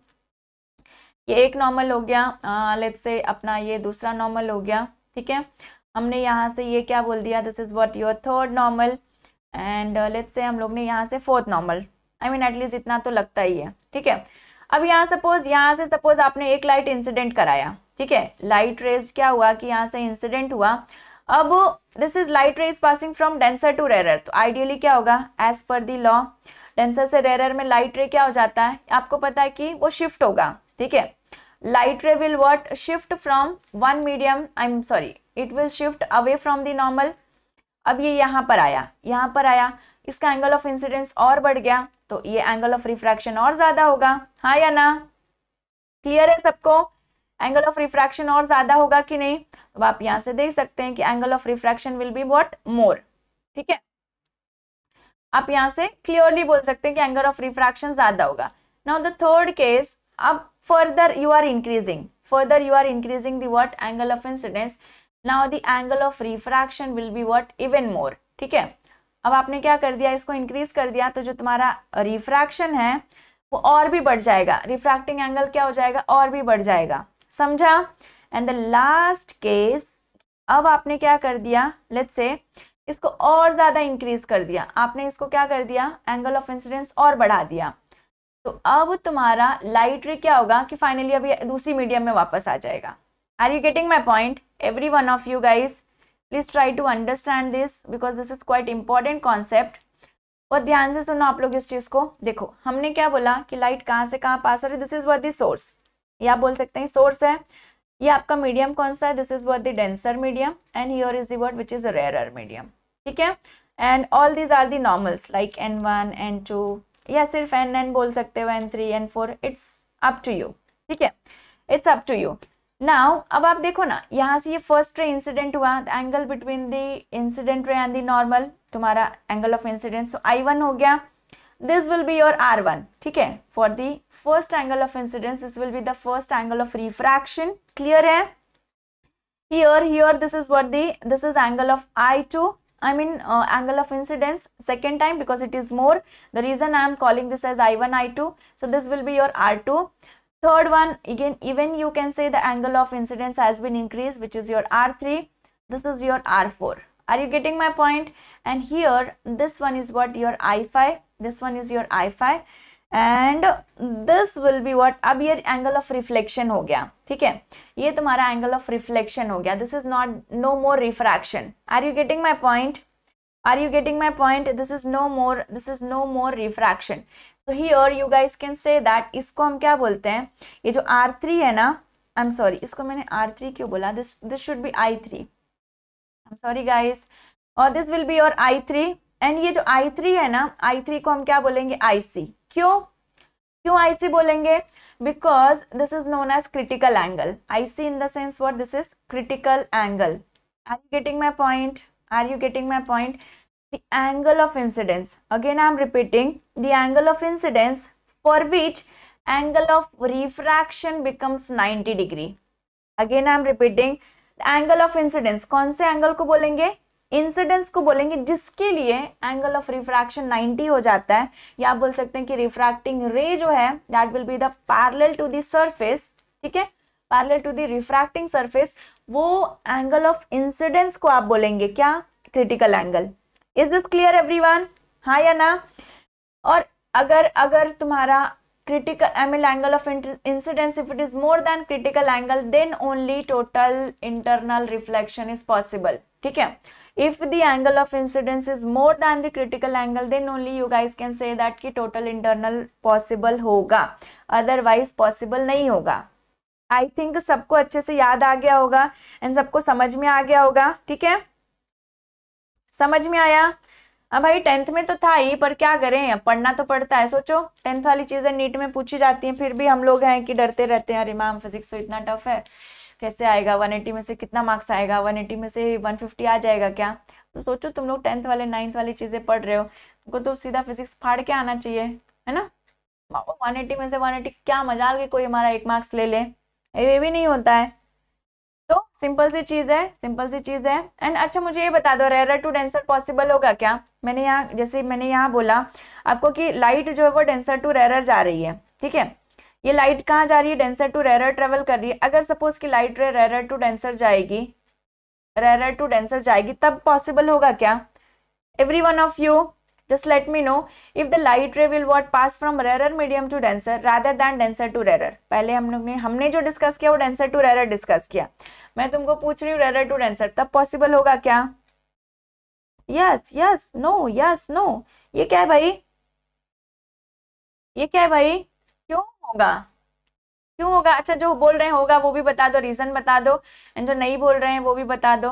S1: ये एक नॉर्मल हो गया लेट uh, से अपना ये दूसरा नॉर्मल हो गया ठीक है हमने यहाँ से ये क्या बोल दिया this is what your third normal and let's say हम लोग ने यहाँ से fourth normal I mean at least इतना तो लगता ही है ठीक है अब यहाँ सपोज यहाँ से सपोज आपने एक लाइट इंसिडेंट कराया ठीक है लाइट रेज क्या हुआ कि यहाँ से इंसिडेंट हुआ अब this is light rays passing from denser to rarer तो आइडियली क्या होगा as per the law denser से रेरर में लाइट रे क्या हो जाता है आपको पता है कि वो शिफ्ट होगा ठीक है light ray will what shift from one medium i'm sorry it will shift away from the normal अब ये यहाँ पर आया यहाँ पर आया इसका एंगल ऑफ इंसिडेंस और बढ़ गया तो ये एंगल ऑफ रिफ्रैक्शन और ज्यादा होगा हाँ या ना क्लियर है सबको एंगल ऑफ रिफ्रैक्शन और ज्यादा होगा कि नहीं अब आप यहाँ से देख सकते हैं कि angle of refraction will be what more ठीक है आप यहाँ से क्लियरली बोल सकते हैं कि एंगल ऑफ रिफ्रैक्शन ज्यादा होगा नाउ द थर्ड केस अब further you are increasing further you are increasing the what angle of incidence now the angle of refraction will be what even more ठीक है अब आपने क्या कर दिया इसको इंक्रीज कर दिया तो जो तुम्हारा रिफ्रैक्शन है वो और भी बढ़ जाएगा रिफ्रैक्टिंग एंगल क्या हो जाएगा और भी बढ़ जाएगा समझा एंड द लास्ट केस अब आपने क्या कर दिया लेट्स से इसको और ज़्यादा इंक्रीज कर दिया आपने इसको क्या कर दिया एंगल ऑफ इंसिडेंस और बढ़ा दिया तो अब तुम्हारा लाइट रे क्या होगा कि फाइनली अभी दूसरी मीडियम में वापस आ जाएगा are you getting my point every one of you guys please try to understand this because this is quite important concept और ध्यान से सुनो आप लोग इस चीज़ को देखो हमने क्या बोला कि लाइट कहाँ से कहाँ पास हो रही this is what the source ये आप बोल सकते हैं सोर्स है ये आपका मीडियम कौन सा है this is what the denser medium and here is third which is rare medium ठीक है and all these are the normals like N one N two या सिर्फ एन एन बोल सकते हो N three N four it's up to you ठीक है it's up to you now अब आप देखो ना यहाँ से ये फर्स्ट रे इंसिडेंट हुआ angle between the incident ray and the normal तुम्हारा angle of incidence so i one हो गया this will be your r one ठीक है for the first angle of incidence this will be the first angle of refraction clear है here here this is what the this is angle of i2 I mean uh, angle of incidence second time because it is more. The reason I am calling this as I1, I2. So this will be your R2. Third one again even you can say the angle of incidence has been increased which is your R3. This is your R4. Are you getting my point? And here this one is what your I5. This one is your I5. And this will be what अब ये एंगल ऑफ रिफ्लेक्शन हो गया ठीक है ये तुम्हारा एंगल ऑफ रिफ्लेक्शन हो गया this is not no more refraction are you getting my point are you getting my point this is no more this is no more refraction तो ही और you guys can say that इसको हम क्या बोलते हैं ये जो आर थ्री है ना आई एम सॉरी इसको मैंने आर थ्री क्यों बोला this this should be i three I am sorry guys और this will be your i three and ये जो आई थ्री है ना आई थ्री को हम क्या बोलेंगे आईसी क्यों क्यों आई सी बोलेंगे because this is known as critical angle i c in the sense what this is critical angle are you getting my point are you getting my point the angle of incidence again I am repeating the angle of incidence for which angle of refraction becomes ninety degree again I am repeating angle of incidence कौन से एंगल को बोलेंगे इंसिडेंस को बोलेंगे जिसके लिए एंगल ऑफ रिफ्रैक्शन 90 हो जाता है या आप बोल सकते हैं कि रिफ्रैक्टिंग रे जो है that will be the parallel to the surface ठीक है parallel to the refracting surface वो एंगल ऑफ इंसिडेंस को आप बोलेंगे क्या critical angle is this clear everyone हाँ या ना और अगर अगर तुम्हारा critical I mean angle of incidence if it is more than critical angle then only total internal reflection is possible ठीक है if the angle of incidence is more than the critical angle then only you guys can say that ki total internal possible होगा otherwise possible नहीं होगा आई थिंक सबको अच्छे से याद आ गया होगा एंड सबको समझ में आ गया होगा ठीक है समझ में आया अब भाई टेंथ में तो था ही पर क्या करें पढ़ना तो पड़ता है सोचो टेंथ वाली चीज़ें नीट में पूछी जाती हैं फिर भी हम लोग हैं कि डरते रहते हैं अरे मैम फिजिक्स तो इतना टफ है कैसे आएगा 180 में से कितना मार्क्स आएगा 180 में से 150 आ जाएगा क्या तो सोचो तुम लोग टेंथ वाले नाइन्थ वाली चीज़ें पढ़ रहे हो तुमको तो सीधा फिजिक्स फाड़ के आना चाहिए है ना वन एट्टी में से वन एट्टी क्या मजाल के कोई हमारा एक मार्क्स ले ले ये भी नहीं होता है तो सिंपल सी चीज़ है सिंपल सी चीज़ है एंड अच्छा मुझे ये बता दो रेयर टू डेंसर पॉसिबल होगा क्या मैंने यहाँ जैसे मैंने यहाँ बोला आपको कि लाइट जो है वो डेंसर टू रेयर जा रही है ठीक है ये लाइट कहाँ जा रही है डेंसर टू रेरर ट्रेवल कर रही है अगर सपोज की light ray rarer to denser जाएगी रेरर टू डेंसर जाएगी तब पॉसिबल होगा क्या every one of you just let me know if the light ray will what pass from rarer medium to denser rather than denser to rarer पहले हम लोग ने हमने जो डिस्कस किया वो डेंसर टू रेरर डिस्कस किया मैं तुमको पूछ रही हूँ रेरर टू डेंसर तब पॉसिबल होगा क्या yes yes no yes no ये क्या है भाई ये क्या है भाई होगा क्यों होगा अच्छा जो बोल रहे हैं होगा वो भी बता दो रीजन बता दो एंड जो नहीं बोल रहे हैं वो भी बता दो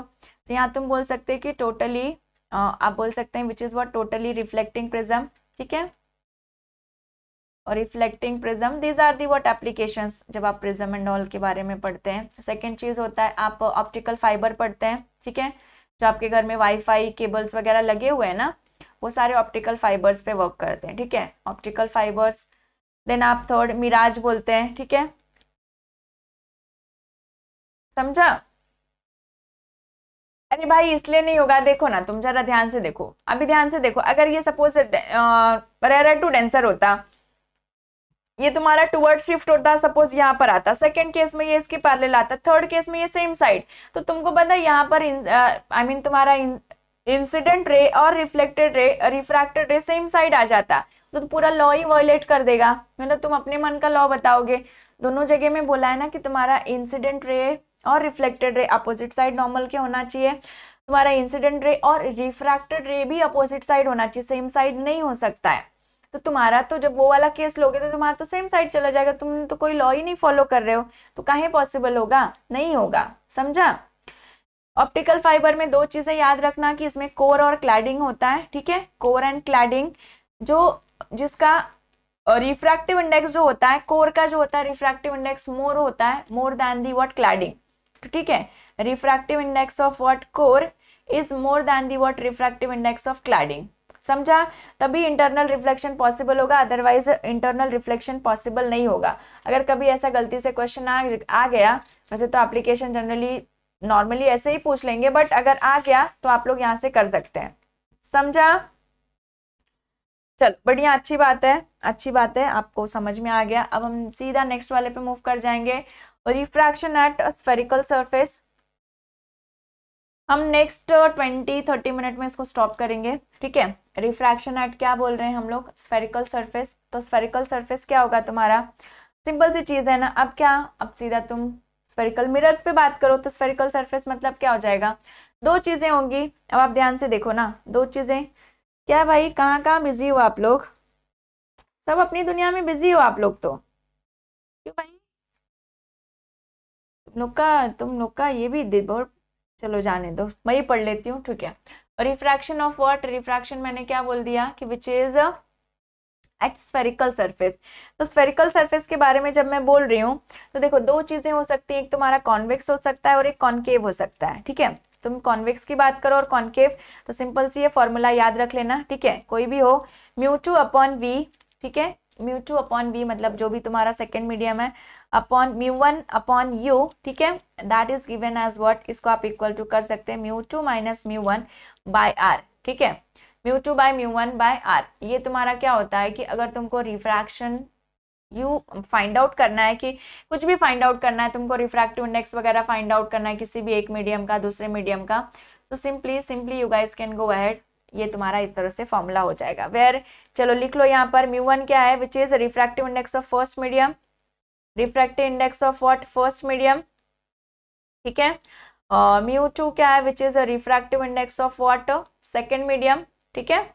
S1: तो यहाँ तुम बोल सकते हो कि टोटली आप बोल सकते हैं which is what totally reflecting prism ठीक है और reflecting prism these are the what application जब आप प्रिज्म एंड ऑल के बारे में पढ़ते हैं सेकेंड चीज होता है आप ऑप्टिकल फाइबर पढ़ते हैं ठीक है जो आपके घर में वाईफाई केबल्स वगैरह लगे हुए हैं ना वो सारे ऑप्टिकल फाइबर्स पे वर्क करते हैं ठीक है ऑप्टिकल फाइबर्स देन आप थर्ड मिराज बोलते हैं ठीक है समझा अरे भाई इसलिए नहीं होगा देखो ना तुम जरा ध्यान से देखो अभी ध्यान से देखो अगर ये सपोज रेरा टू डेंसर होता ये तुम्हारा टूवर्ड शिफ्ट होता सपोज यहाँ पर आता सेकंड केस में ये इसके पार्ले लाता थर्ड केस में ये सेम साइड तो तुमको पता है यहाँ पर आई मीन तुम्हारा इंसिडेंट रे और रिफ्लेक्टेड रे रिफ्रैक्टेड रे सेम साइड आ जाता तो, तो पूरा लॉ ही वॉयलेट कर देगा मतलब तुम अपने मन का लॉ बताओगे दोनों जगह में बोला है ना कि तुम्हारा इंसिडेंट रे और reflected ray opposite side normal के होना चाहिए तुम्हारा इंसिडेंट रे और रिफ्रैक्टेड रे भी अपोजिट साइड होना चाहिए सेम साइड नहीं हो सकता है तो तुम्हारा तो जब वो वाला केस लोगे तो तुम्हारा तो सेम साइड चला जाएगा तुम तो कोई लॉ ही नहीं फॉलो कर रहे हो तो कहीं पॉसिबल होगा नहीं होगा समझा ऑप्टिकल फाइबर में दो चीजें याद रखना कि इसमें कोर और क्लैडिंग होता है ठीक है कोर एंड क्लैडिंग जो जिसका रिफ्रैक्टिव इंडेक्स जो होता है कोर का जो होता है रिफ्रैक्टिव इंडेक्स मोर होता है more than the what cladding ठीक है refractive index of what core is more than the what refractive index of cladding समझा तभी इंटरनल रिफ्लेक्शन पॉसिबल होगा अदरवाइज इंटरनल रिफ्लेक्शन पॉसिबल नहीं होगा अगर कभी ऐसा गलती से क्वेश्चन आ, आ गया वैसे तो एप्लीकेशन जनरली नॉर्मली ऐसे ही पूछ लेंगे बट अगर आ गया तो आप लोग यहाँ से कर सकते हैं समझा चलो बढ़िया अच्छी बात है अच्छी बात है आपको समझ में आ गया अब हम सीधा नेक्स्ट वाले पे मूव कर जाएंगे रिफ्रैक्शन एट स्फेरिकल सरफेस हम नेक्स्ट ट्वेंटी थर्टी मिनट में इसको स्टॉप करेंगे ठीक है रिफ्रैक्शन एट क्या बोल रहे हैं हम लोग स्फेरिकल सरफेस तो स्फेरिकल सरफेस क्या होगा तुम्हारा सिंपल सी चीज़ है ना अब क्या अब सीधा तुम स्फेरिकल मिरर्स पे बात करो तो स्फेरिकल सरफेस मतलब क्या हो जाएगा दो चीज़ें होंगी अब आप ध्यान से देखो ना दो चीज़ें क्या भाई कहाँ कहाँ बिजी हो आप लोग सब अपनी दुनिया में बिजी हो आप लोग तो क्यों भाई तुम लोग का तुम लोग का ये भी बहुत चलो जाने दो मैं ये पढ़ लेती हूँ ठीक है रिफ्रैक्शन ऑफ वॉट रिफ्रैक्शन मैंने क्या बोल दिया कि which is at spherical surface तो स्फेरिकल सरफेस के बारे में जब मैं बोल रही हूँ तो देखो दो चीजें हो सकती हैं एक तुम्हारा कॉन्वेक्स हो सकता है और एक कॉन्केव हो सकता है ठीक है तुम कॉन्वेक्स की बात करो और कॉन्केव तो सिंपल सी ये फॉर्मूला याद रख लेना ठीक है कोई भी हो म्यू टू अपॉन वी ठीक है म्यू टू अपॉन वी मतलब जो भी तुम्हारा सेकेंड मीडियम है upon mu one upon u ठीक है that is given as what इसको आप इक्वल टू कर सकते हैं mu two minus mu one by R ठीक है mu two by mu one by R ये तुम्हारा क्या होता है कि अगर तुमको रिफ्रैक्शन यू फाइंड आउट करना है कि कुछ भी फाइंड आउट करना है तुमको रिफ्रैक्टिव इंडेक्स वगैरह फाइंड आउट करना है किसी भी एक मीडियम का दूसरे मीडियम का so simply simply you guys can go ahead ये तुम्हारा इस तरह से फॉर्मूला हो जाएगा वेयर चलो लिख लो यहाँ पर म्यू वन क्या है which is refractive index of first medium refractive index of what first medium ठीक है म्यू uh, टू क्या है which is refractive index of what second medium ठीक है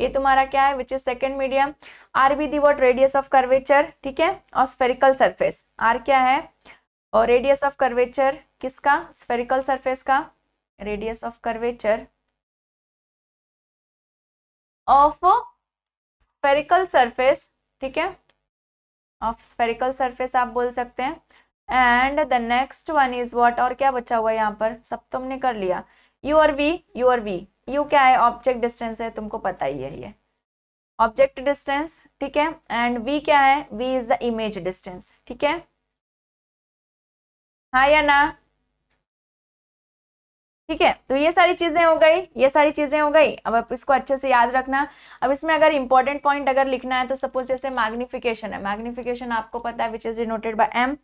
S1: ये तुम्हारा क्या है which is second medium R be the what radius of curvature ठीक है और स्फेरिकल सरफेस आर क्या है और रेडियस ऑफ कर्वेचर किसका स्फेरिकल सरफेस का radius of curvature of spherical surface ठीक है ऑफ स्फेरिकल सरफेस आप बोल सकते हैं and the next one is what और क्या बचा हुआ है यहाँ पर सब तुमने कर लिया यू और वी यू और वी यू क्या है ऑब्जेक्ट डिस्टेंस है तुमको पता ही है ये ऑब्जेक्ट डिस्टेंस ठीक है एंड वी क्या है v is the image distance ठीक है हाँ या ना ठीक है तो ये सारी चीजें हो गई ये सारी चीजें हो गई अब आप इसको अच्छे से याद रखना अब इसमें अगर इंपॉर्टेंट पॉइंट अगर लिखना है तो सपोज जैसे मैग्निफिकेशन है मैग्निफिकेशन आपको पता है which is denoted by M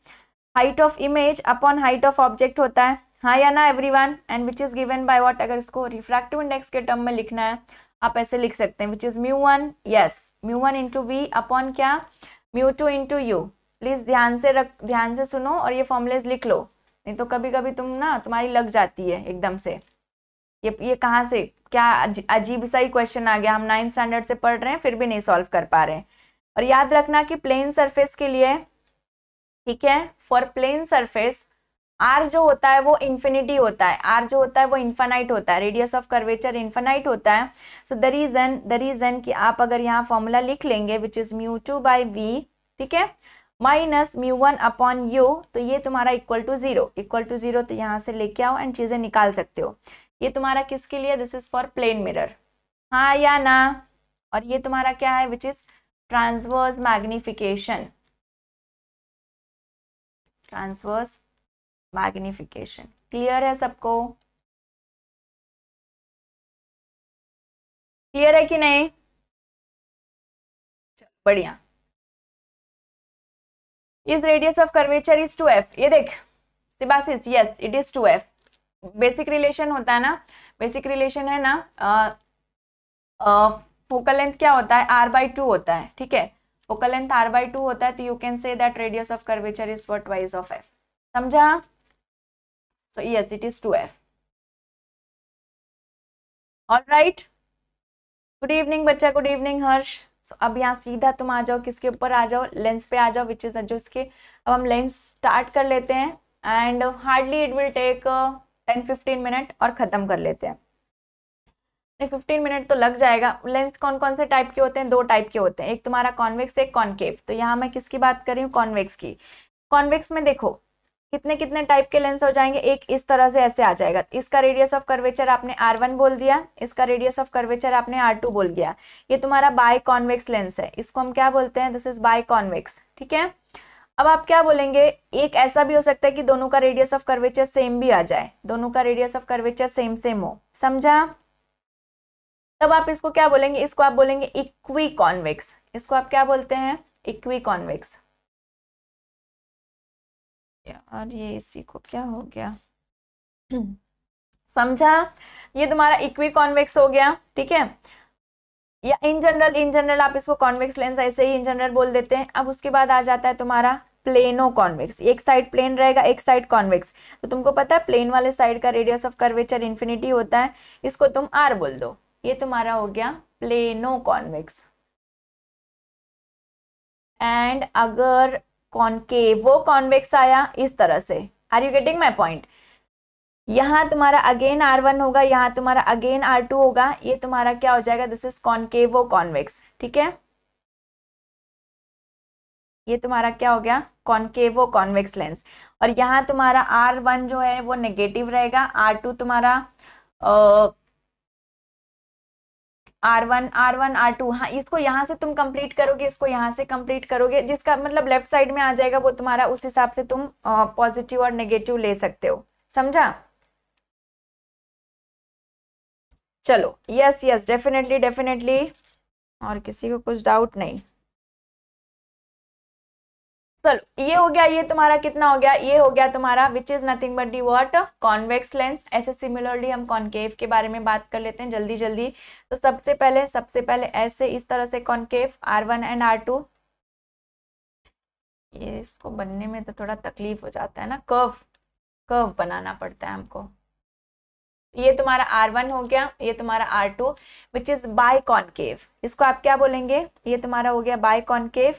S1: height of image upon height of object होता है हाँ या ना everyone and which is given by what अगर इसको रिफ्रैक्टिव इंडेक्स के टर्म में लिखना है आप ऐसे लिख सकते हैं which is mu one yes mu one into v upon क्या mu two into u please ध्यान से रख ध्यान से सुनो और ये फॉर्मुलेज लिख लो नहीं तो कभी कभी तुम ना तुम्हारी लग जाती है एकदम से ये ये कहाँ से क्या अजीब सा ही क्वेश्चन आ गया हम नाइन्थ स्टैंडर्ड से पढ़ रहे हैं फिर भी नहीं सॉल्व कर पा रहे और याद रखना कि प्लेन सरफेस के लिए ठीक है फॉर प्लेन सरफेस आर जो होता है वो इन्फिनिटी होता है आर जो होता है वो इन्फानाइट होता है रेडियस ऑफ कर्वेचर इन्फानाइट होता है so the reason the reason कि आप अगर यहाँ फॉर्मूला लिख लेंगे which is mu two by v ठीक है minus mu one upon u तो ये तुम्हारा equal to zero equal to zero तो यहाँ से लेके आओ एंड चीज़ें निकाल सकते हो ये तुम्हारा किसके लिए this is for plane mirror हाँ या ना और ये तुम्हारा क्या है which is transverse magnification transverse magnification clear है सबको क्लियर है कि नहीं बढ़िया is radius of curvature is two F ये देख Sibasis yes it is two F basic relation होता है ना बेसिक रिलेशन है ना फोकल लेंथ क्या होता है आर बाई टू होता है ठीक है focal length R by two होता है तो you can say that radius of curvature is what twice of F समझा So yes, it is 2F. All right. Good evening बच्चा गुड इवनिंग हर्ष सो अब यहाँ सीधा तुम आ जाओ किसके ऊपर आ जाओ लेंस पे आ जाओ विच इज जो इसके अब हम लेंस स्टार्ट कर लेते हैं and hardly it will take ten fifteen minute और ख़त्म कर लेते हैं नहीं फिफ्टीन मिनट तो लग जाएगा लेंस कौन कौन से टाइप के होते हैं दो टाइप के होते हैं एक तुम्हारा कॉन्वेक्स एक कॉन्केव तो यहाँ मैं किसकी बात कर रही हूँ कॉन्वेक्स की कॉन्वेक्स में देखो कितने कितने टाइप के लेंस हो जाएंगे एक इस तरह से ऐसे आ जाएगा इसका रेडियस ऑफ कर्वेचर आपने आर वन बोल दिया इसका रेडियस ऑफ कर्वेचर आपने आर टू बोल दिया ये तुम्हारा बाय कॉन्वेक्स लेंस है इसको हम क्या बोलते हैं दिस इज बाय कॉन्वेक्स ठीक है अब आप क्या बोलेंगे एक ऐसा भी हो सकता है कि दोनों का रेडियस ऑफ कर्वेचर सेम भी आ जाए दोनों का radius of curvature same same हो समझा तब आप इसको क्या बोलेंगे इसको आप बोलेंगे इक्वी कॉन्वेक्स इसको आप क्या बोलते हैं इक्वी कॉन्वेक्स और ये इसी को क्या हो गया समझा ये तुम्हारा इक्वी कॉन्वेक्स हो गया ठीक है या इन जनरल इन जनरल आप इसको कॉन्वेक्स लेंस ऐसे ही इन जनरल बोल देते हैं अब उसके बाद आ जाता है तुम्हारा प्लेनो कॉन्वेक्स एक साइड प्लेन रहेगा एक साइड कॉन्वेक्स तो तुमको पता है प्लेन वाले साइड का रेडियस ऑफ कर्वेचर इन्फिनिटी होता है इसको तुम आर बोल दो ये तुम्हारा हो गया प्लेनो कॉन्वेक्स एंड अगर कॉनकेव वो कॉन्वेक्स आया इस तरह से are you getting my point यहाँ तुम्हारा अगेन आर वन होगा यहाँ तुम्हारा अगेन आर टू होगा ये तुम्हारा क्या हो जाएगा दिस इज कॉनकेव वो कॉन्वेक्स ठीक है ये तुम्हारा क्या हो गया कॉनकेव वो कॉन्वेक्स लेंस और यहाँ तुम्हारा आर वन जो है वो नेगेटिव रहेगा आर टू तुम्हारा R one R one R two हाँ इसको यहाँ से तुम कंप्लीट करोगे इसको यहाँ से कंप्लीट करोगे जिसका मतलब लेफ्ट साइड में आ जाएगा वो तुम्हारा उस हिसाब से तुम पॉजिटिव और नेगेटिव ले सकते हो समझा चलो यस यस डेफिनेटली डेफिनेटली और किसी को कुछ डाउट नहीं चलो ये हो गया ये तुम्हारा कितना हो गया ये हो गया तुम्हारा which is nothing but the what convex lens ऐसे सिमिलरली हम कॉन्केव के बारे में बात कर लेते हैं जल्दी जल्दी तो सबसे पहले सबसे पहले ऐसे इस तरह से concave R one and R two ये इसको बनने में तो थोड़ा तकलीफ हो जाता है ना कर्व कर्व बनाना पड़ता है हमको ये तुम्हारा आर वन हो गया ये तुम्हारा R two which is by concave इसको आप क्या बोलेंगे ये तुम्हारा हो गया बाय कॉन्केव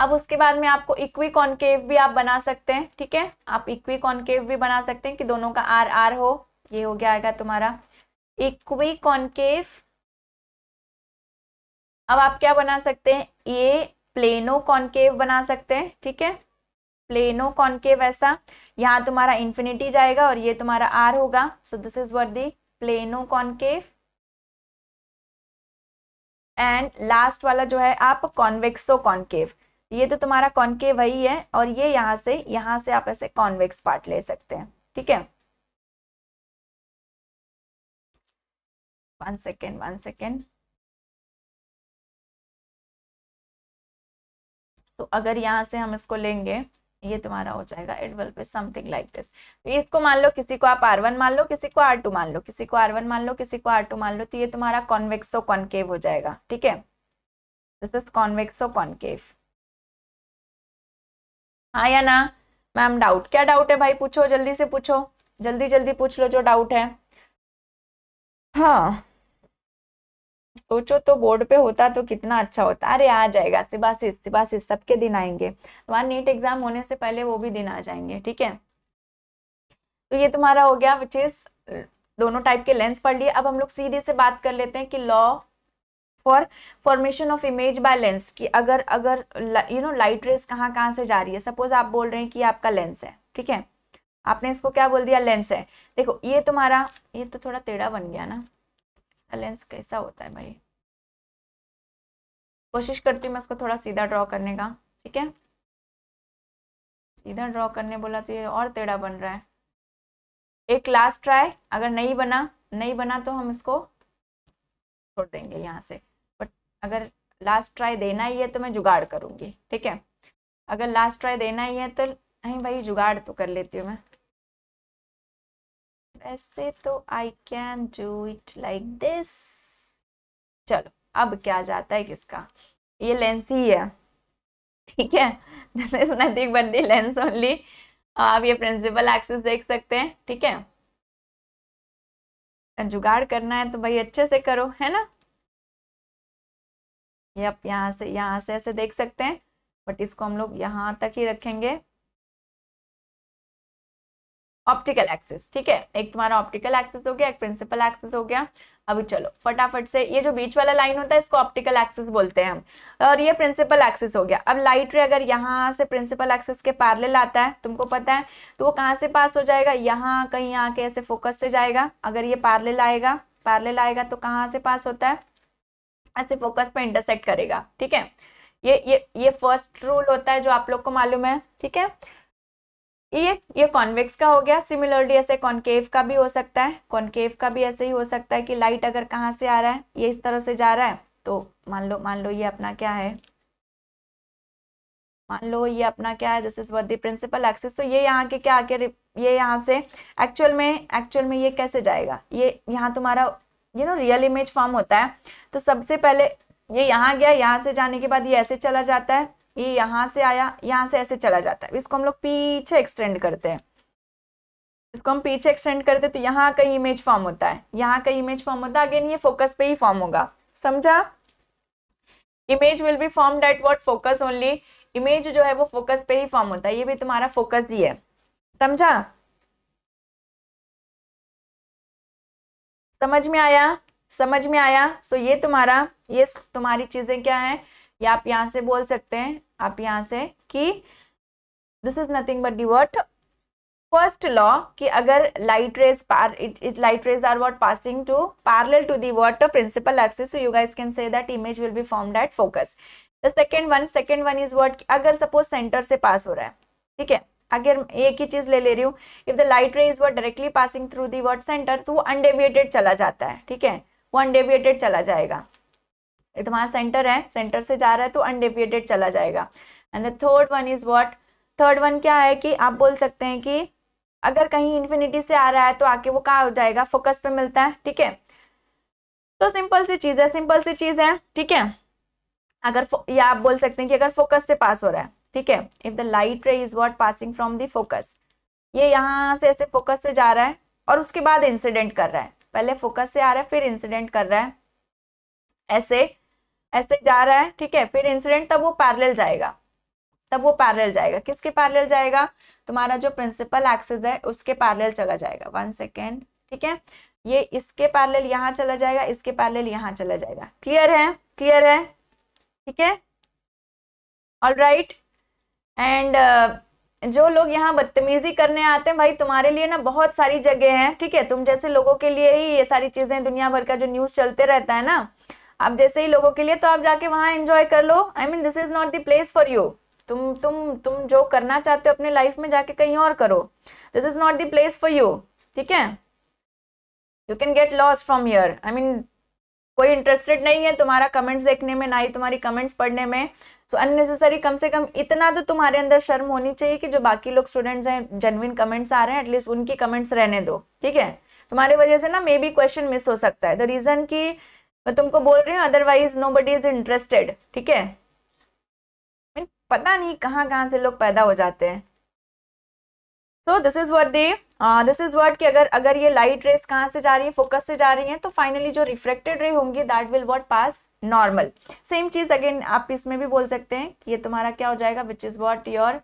S1: अब उसके बाद में आपको इक्वी कॉन्केव भी आप बना सकते हैं ठीक है आप इक्वी कॉन्केव भी बना सकते हैं कि दोनों का आर आर हो ये हो गया आएगा तुम्हारा इक्वी कॉन्केव अब आप क्या बना सकते हैं ये प्लेनो कॉन्केव बना सकते हैं ठीक है प्लेनो कॉन्केव ऐसा यहाँ तुम्हारा इन्फिनिटी जाएगा और ये तुम्हारा आर होगा so this is what the plano concave and last वाला जो है आप कॉन्वेक्सो कॉन्केव ये तो तुम्हारा कॉनके वही है और ये यहाँ से यहाँ से आप ऐसे कॉन्वेक्स पार्ट ले सकते हैं ठीक है वन सेकेंड वन सेकेंड तो अगर यहाँ से हम इसको लेंगे ये तुम्हारा हो जाएगा it will be something like this तो इसको मान लो किसी को आप आर वन मान लो किसी को आर टू मान लो किसी को आर वन मान लो किसी को आर टू मान लो तो ये तुम्हारा कॉन्वेक्सो कॉन्केव हो जाएगा ठीक है दिस इज कॉन्वेक्सो कॉन्केव हाँ या ना मैम डाउट क्या डाउट है भाई पूछो जल्दी से पूछो जल्दी जल्दी पूछ लो जो डाउट है हाँ सोचो तो बोर्ड पे होता तो कितना अच्छा होता अरे आ जाएगा सिबासी सिबासी सबके दिन आएंगे तुम्हारा नीट एग्जाम होने से पहले वो भी दिन आ जाएंगे ठीक है तो ये तुम्हारा हो गया विच इज दोनों टाइप के लेंस पढ़ लिए अब हम लोग सीधे से बात कर लेते हैं कि law for formation of image by lens कि अगर अगर यू नो लाइट रेस कहाँ कहाँ से जा रही है सपोज आप बोल रहे हैं कि आपका लेंस है ठीक है आपने इसको क्या बोल दिया लेंस है देखो ये तुम्हारा ये तो थोड़ा टेढ़ा बन गया ना इसका लेंस कैसा होता है भाई कोशिश करती हूँ मैं इसको थोड़ा सीधा ड्रॉ करने का ठीक है सीधा ड्रॉ करने बोला तो ये और टेढ़ा बन रहा है एक लास्ट ट्राई अगर नहीं बना नहीं बना तो हम इसको छोड़ देंगे यहाँ से बट अगर लास्ट ट्राई देना ही है तो मैं जुगाड़ करूँगी ठीक है अगर लास्ट ट्राई देना ही है तो नहीं भाई जुगाड़ तो कर लेती हूँ मैं वैसे तो I can do it like this चलो अब क्या जाता है किसका ये लेंस ही है ठीक है this is nothing but the lens only आप ये प्रिंसिपल एक्सेस देख सकते हैं ठीक है जुगाड़ करना है तो भाई अच्छे से करो है ना ये आप यहाँ से यहाँ से ऐसे देख सकते हैं बट इसको हम लोग यहाँ तक ही रखेंगे ऑप्टिकल एक्सेस ठीक है एक तुम्हारा ऑप्टिकल एक्सेस हो गया एक प्रिंसिपल एक्सेस हो गया अभी चलो फटाफट से ये जो बीच वाला लाइन होता है इसको ऑप्टिकल एक्सिस बोलते हैं हम और ये प्रिंसिपल एक्सिस हो गया अब लाइट रे अगर यहाँ से प्रिंसिपल एक्सिस के पैरेलल आता है तुमको पता है तो वो कहाँ से पास हो जाएगा यहाँ कहीं आके ऐसे फोकस से जाएगा अगर ये पैरेलल आएगा पैरेलल आएगा तो कहाँ से पास होता है ऐसे फोकस पे इंटरसेक्ट करेगा ठीक है ये ये ये फर्स्ट रूल होता है जो आप लोग को मालूम है ठीक है ये ये कॉन्वेक्स का हो गया सिमिलरली ऐसे कॉन्केव का भी हो सकता है कॉन्केव का भी ऐसे ही हो सकता है कि लाइट अगर कहाँ से आ रहा है ये इस तरह से जा रहा है तो मान लो मान लो ये अपना क्या है मान लो ये अपना क्या है this is what the principal axis तो ये यहाँ के क्या आके ये यहाँ से एक्चुअल में एक्चुअल में ये कैसे जाएगा ये यहाँ तुम्हारा you know real image form होता है तो सबसे पहले ये यहाँ गया यहाँ से जाने के बाद ये ऐसे चला जाता है ये यहां से आया यहां से ऐसे चला जाता है इसको हम लोग पीछे एक्सटेंड करते हैं इसको हम पीछे एक्सटेंड करते हैं तो यहाँ का इमेज फॉर्म होता है यहाँ का इमेज फॉर्म होता है अगेन ये फोकस पे ही फॉर्म होगा समझा image will be form that what focus only image जो है वो फोकस पे ही फॉर्म होता है ये भी तुम्हारा फोकस ही है समझा समझ में आया समझ में आया सो so, ये तुम्हारा ये तुम्हारी चीजें क्या है ये आप यहां से बोल सकते हैं आप यहाँ से कि this is nothing but the what first law कि अगर लाइट रेज पार it light rays are what passing to parallel to the what principal axis you you can say that image will be form formed focus the second one second one is is अगर सपोज सेंटर से पास हो रहा है ठीक है अगर एक ही चीज ले ले रही हूँ if the light ray is what directly passing through the what center तो वो अनडेविएटेड चला जाता है ठीक है वो अनडेविएटेड चला जाएगा ये तुम्हारा तो सेंटर है सेंटर से जा रहा है तो अनडेविएटेड चला जाएगा and the third one is what third one क्या है कि आप बोल सकते हैं कि अगर कहीं इन्फिनिटी से आ रहा है तो आके वो कहाँ हो जाएगा फोकस पे मिलता है ठीक है तो सिंपल सी चीज है सिंपल सी चीज है ठीक है अगर या आप बोल सकते हैं कि अगर फोकस से पास हो रहा है ठीक है if the light ray is what passing from the focus ये यहाँ से ऐसे फोकस से जा रहा है और उसके बाद इंसिडेंट कर रहा है पहले फोकस से आ रहा है फिर इंसिडेंट कर रहा है ऐसे ऐसे जा रहा है ठीक है फिर इंसिडेंट तब वो पैरेलल जाएगा तब वो पैरेलल जाएगा किसके पैरेलल जाएगा तुम्हारा जो प्रिंसिपल एक्सिस है उसके पैरेलल चला जाएगा वन सेकेंड ठीक है ये इसके पैरेलल यहाँ चला जाएगा इसके पैरेलल यहाँ चला जाएगा क्लियर है क्लियर है ठीक है ऑल राइट एंड जो लोग यहाँ बदतमीजी करने आते हैं भाई तुम्हारे लिए ना बहुत सारी जगह है ठीक है तुम जैसे लोगों के लिए ही ये सारी चीजें दुनिया भर का जो न्यूज चलते रहता है ना आप जैसे ही लोगों के लिए तो आप जाके वहां एंजॉय कर लो I mean this is not the place for you तुम तुम तुम जो करना चाहते हो अपने लाइफ में जाके कहीं और करो this is not the place for you ठीक है you can get lost from here I mean कोई इंटरेस्टेड नहीं है तुम्हारा कमेंट्स देखने में ना ही तुम्हारी कमेंट्स पढ़ने में सो so, अननेसेसरी कम से कम इतना तो तुम्हारे अंदर शर्म होनी चाहिए कि जो बाकी लोग स्टूडेंट्स हैं जेनविन कमेंट्स आ रहे हैं एटलीस्ट उनकी कमेंट्स रहने दो ठीक है तुम्हारी वजह से ना मे बी क्वेश्चन मिस हो सकता है द रीज़न की मैं तुमको बोल रही हूँ otherwise nobody is interested ठीक है पता नहीं कहाँ कहाँ से लोग पैदा हो जाते हैं so this is what the this is what कि अगर अगर ये लाइट रेस कहाँ से जा रही है फोकस से जा रही है तो फाइनली जो रिफ्लेक्टेड रे होंगी that will what pass normal same चीज अगेन आप इसमें भी बोल सकते हैं कि ये तुम्हारा क्या हो जाएगा which is what your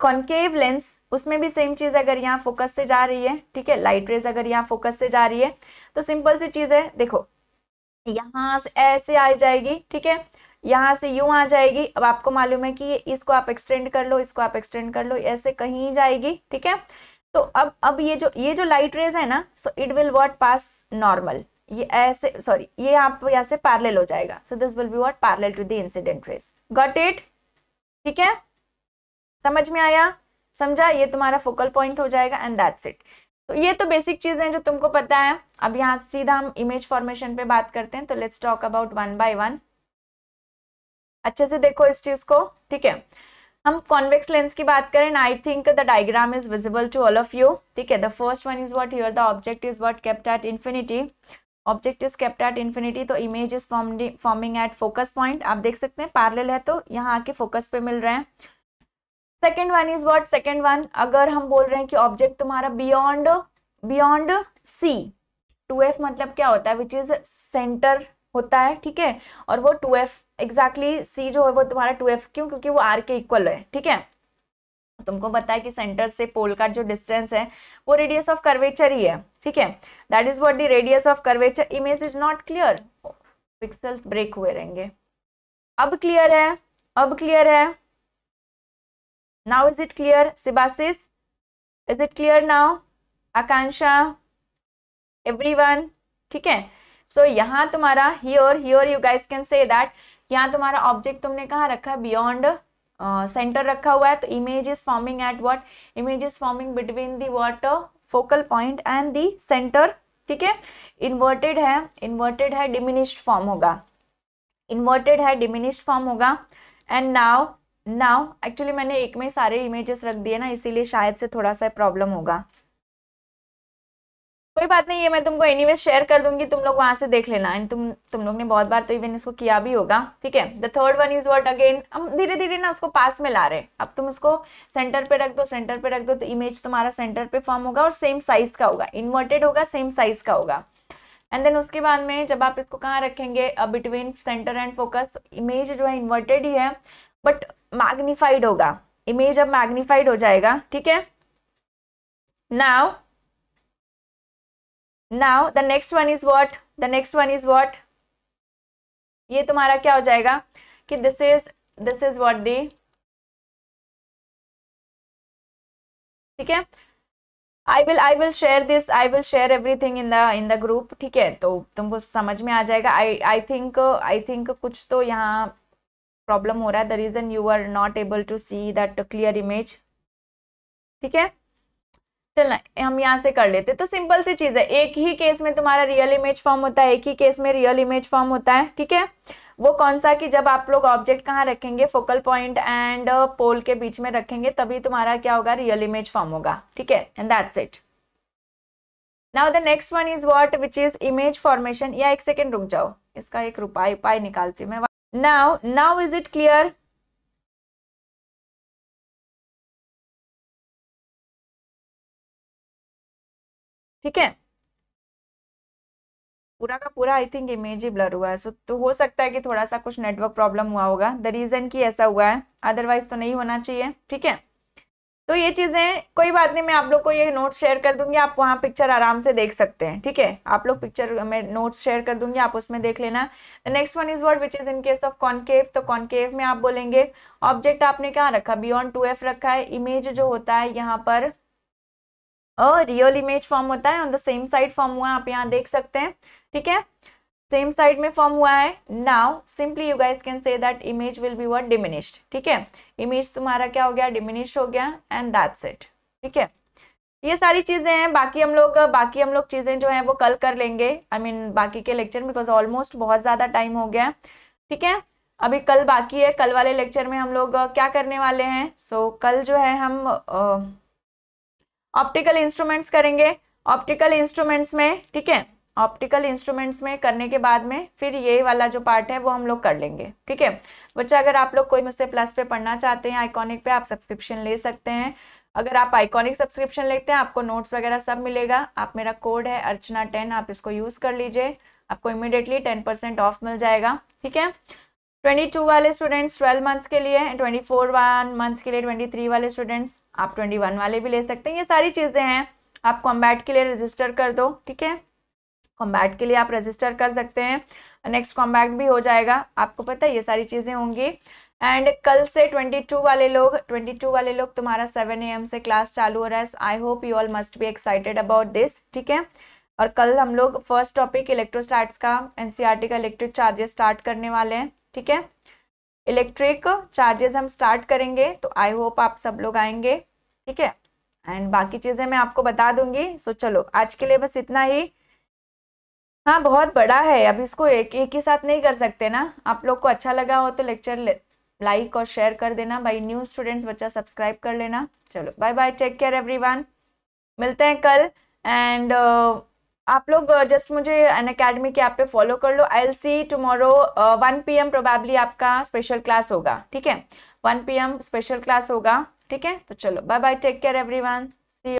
S1: concave lens उसमें भी सेम चीज़ अगर यहाँ फोकस से जा रही है ठीक है लाइट रेज अगर यहाँ फोकस से जा रही है तो सिंपल सी चीज़ है देखो यहाँ से ऐसे आ जाएगी ठीक है यहाँ से यू आ जाएगी अब आपको मालूम है कि इसको आप एक्सटेंड कर लो इसको आप एक्सटेंड कर लो ऐसे कहीं जाएगी ठीक है तो अब अब ये जो ये जो लाइट रेज है ना so it will what pass normal ये ऐसे सॉरी ये आप यहाँ से पार्लेल हो जाएगा so this will be what parallel to the incident rays got it ठीक है समझ में आया समझा ये तुम्हारा फोकल पॉइंट हो जाएगा एंड दैट्स इट तो ये तो बेसिक चीज है जो तुमको पता है अब यहाँ सीधा हम इमेज फॉर्मेशन पे बात करते हैं तो let's talk about one by one अच्छे से देखो इस चीज़ को ठीक है हम कॉन्वेक्स लेंस की बात करें I think the diagram is visible to all of you ठीक है the first one is what your the object is what kept at infinity object is kept at infinity तो image is forming at focus point आप देख सकते हैं पार्लल है तो यहाँ आके फोकस पे मिल रहे हैं second one is what second one अगर हम बोल रहे हैं कि ऑब्जेक्ट तुम्हारा beyond beyond C two F मतलब क्या होता है विच इज सेंटर होता है ठीक है और वो टू एफ एग्जैक्टली सी जो है वो तुम्हारा टू एफ क्यों क्योंकि वो आर के इक्वल है ठीक है तुमको पता है कि सेंटर से पोल का जो डिस्टेंस है वो रेडियस ऑफ कर्वेचर ही है ठीक है that is what the radius of curvature image is not clear pixels break हुए रहेंगे अब क्लियर है अब क्लियर है Now is it clear? Sybasis? Is it clear now? Akansha? Everyone? ठीक है सो so, यहाँ तुम्हारा here here you guys can say that यहाँ तुम्हारा ऑब्जेक्ट तुमने कहाँ रखा है बियॉन्ड सेंटर रखा हुआ है तो image is forming at what image is forming between the what focal point and the center ठीक है इन्वर्टेड है इन्वर्टेड है डिमिनिश्ड फॉर्म होगा इन्वर्टेड है डिमिनिश्ड फॉर्म होगा एंड नाउ नाउ एक्चुअली मैंने एक में सारे इमेजेस रख दिए ना इसीलिए शायद से थोड़ा सा प्रॉब्लम होगा कोई बात नहीं ये मैं तुमको एनी शेयर कर दूंगी तुम लोग वहां से देख लेना एंड तुम तुम लोग ने बहुत बार तो इवन इसको किया भी होगा ठीक है the third one is what again हम धीरे धीरे ना उसको पास में ला रहे हैं अब तुम उसको सेंटर पे रख दो सेंटर पे रख दो तो इमेज तुम्हारा सेंटर पे फॉर्म होगा और सेम साइज का होगा इन्वर्टेड होगा सेम साइज का होगा एंड देन उसके बाद में जब आप इसको कहाँ रखेंगे between center and focus image जो है इन्वर्टेड ही है बट मैग्निफाइड होगा इमेज अब मैग्निफाइड हो जाएगा ठीक है now now the next one is what the next one is what ये तुम्हारा क्या हो जाएगा कि this is this is what the ठीक है I will I will share this I will share everything in the in the group ठीक है तो तुमको समझ में आ जाएगा आई आई थिंक आई थिंक कुछ तो यहाँ प्रॉब्लम हो रहा है the reason you are not able to see that clear image ठीक है चलना हम यहाँ से कर लेते तो सिंपल सी चीज़ है एक ही केस में तुम्हारा रियल इमेज फॉर्म होता है एक ही केस में रियल इमेज फॉर्म होता है ठीक है वो कौन सा कि जब आप लोग ऑब्जेक्ट कहाँ रखेंगे फोकल पॉइंट एंड पोल के बीच में रखेंगे तभी तुम्हारा क्या होगा रियल इमेज फॉर्म होगा ठीक है and that's it now the next one is what which is image formation या एक सेकेंड रुक जाओ इसका एक रुपाई उपाय निकालती हूँ मैं now now is it clear ठीक है पूरा का पूरा आई थिंक इमेज ही ब्लर हुआ है सो तो हो सकता है कि थोड़ा सा कुछ नेटवर्क प्रॉब्लम हुआ होगा द रीज़न कि ऐसा हुआ है अदरवाइज तो नहीं होना चाहिए ठीक है तो ये चीज़ें कोई बात नहीं मैं आप लोग को ये नोट शेयर कर दूंगी आप वहां पिक्चर आराम से देख सकते हैं ठीक है आप लोग पिक्चर मैं नोट्स शेयर कर दूंगी आप उसमें देख लेना next one is word which is in case of concave तो कॉन्केव में आप बोलेंगे ऑब्जेक्ट आपने कहा रखा बियॉन्ड टू एफ रखा है इमेज जो होता है यहाँ पर रियल इमेज फॉर्म होता है on the same side form हुआ आप यहाँ देख सकते हैं ठीक है सेम साइड में फॉर्म हुआ है now simply you guys can say that image will be what diminished ठीक है इमेज तुम्हारा क्या हो गया डिमिनिश हो गया एंड दैट्स इट ठीक है ये सारी चीज़ें हैं बाकी हम लोग बाकी हम लोग चीज़ें जो हैं वो कल कर लेंगे आई I मीन mean, बाकी के लेक्चर बिकॉज ऑलमोस्ट बहुत ज़्यादा टाइम हो गया ठीक है अभी कल बाकी है कल वाले लेक्चर में हम लोग क्या करने वाले हैं सो so, कल जो है हम ऑप्टिकल इंस्ट्रूमेंट्स करेंगे ऑप्टिकल इंस्ट्रूमेंट्स में ठीक है ऑप्टिकल इंस्ट्रूमेंट्स में करने के बाद में फिर ये वाला जो पार्ट है वो हम लोग कर लेंगे ठीक है बच्चा अगर आप लोग कोई मुझसे प्लस पे पढ़ना चाहते हैं आइकॉनिक पे आप सब्सक्रिप्शन ले सकते हैं अगर आप आइकॉनिक सब्सक्रिप्शन लेते हैं आपको नोट्स वगैरह सब मिलेगा आप मेरा कोड है अर्चना टेन आप इसको यूज़ कर लीजिए आपको इमिडिएटली टेन परसेंट ऑफ मिल जाएगा ठीक है ट्वेंटी टू वाले स्टूडेंट्स ट्वेल्व मंथ्स के लिए ट्वेंटी फोर वन मंथ्स के लिए ट्वेंटी थ्री वाले स्टूडेंट्स आप ट्वेंटी वन वाले भी ले सकते हैं ये सारी चीज़ें हैं आप कॉम्बैट के लिए रजिस्टर कर दो ठीक है कॉम्बैट के लिए आप रजिस्टर कर सकते हैं नेक्स्ट कॉम्बैट भी हो जाएगा आपको पता है ये सारी चीज़ें होंगी एंड कल से 22 वाले लोग 22 वाले लोग तुम्हारा 7 एम से क्लास चालू हो रहा है I hope you all must be excited about this ठीक है और कल हम लोग फर्स्ट टॉपिक इलेक्ट्रोस्टैट्स का एनसीईआरटी e का इलेक्ट्रिक चार्जेस स्टार्ट करने वाले हैं ठीक है इलेक्ट्रिक चार्जेस हम स्टार्ट करेंगे तो आई होप आप सब लोग आएंगे ठीक है एंड बाकी चीज़ें मैं आपको बता दूंगी सो so, चलो आज के लिए बस इतना ही हाँ बहुत बड़ा है अब इसको एक एक ही साथ नहीं कर सकते ना आप लोग को अच्छा लगा हो तो लेक्चर लाइक और शेयर कर देना बाई न्यू स्टूडेंट्स बच्चा सब्सक्राइब कर लेना चलो bye bye take care every मिलते हैं कल एंड uh, आप लोग जस्ट uh, मुझे अन अकेडमी के ऐप पे फॉलो कर लो I'll see tomorrow one P M probably आपका स्पेशल क्लास होगा ठीक है one P M special class होगा ठीक है तो चलो bye bye take care one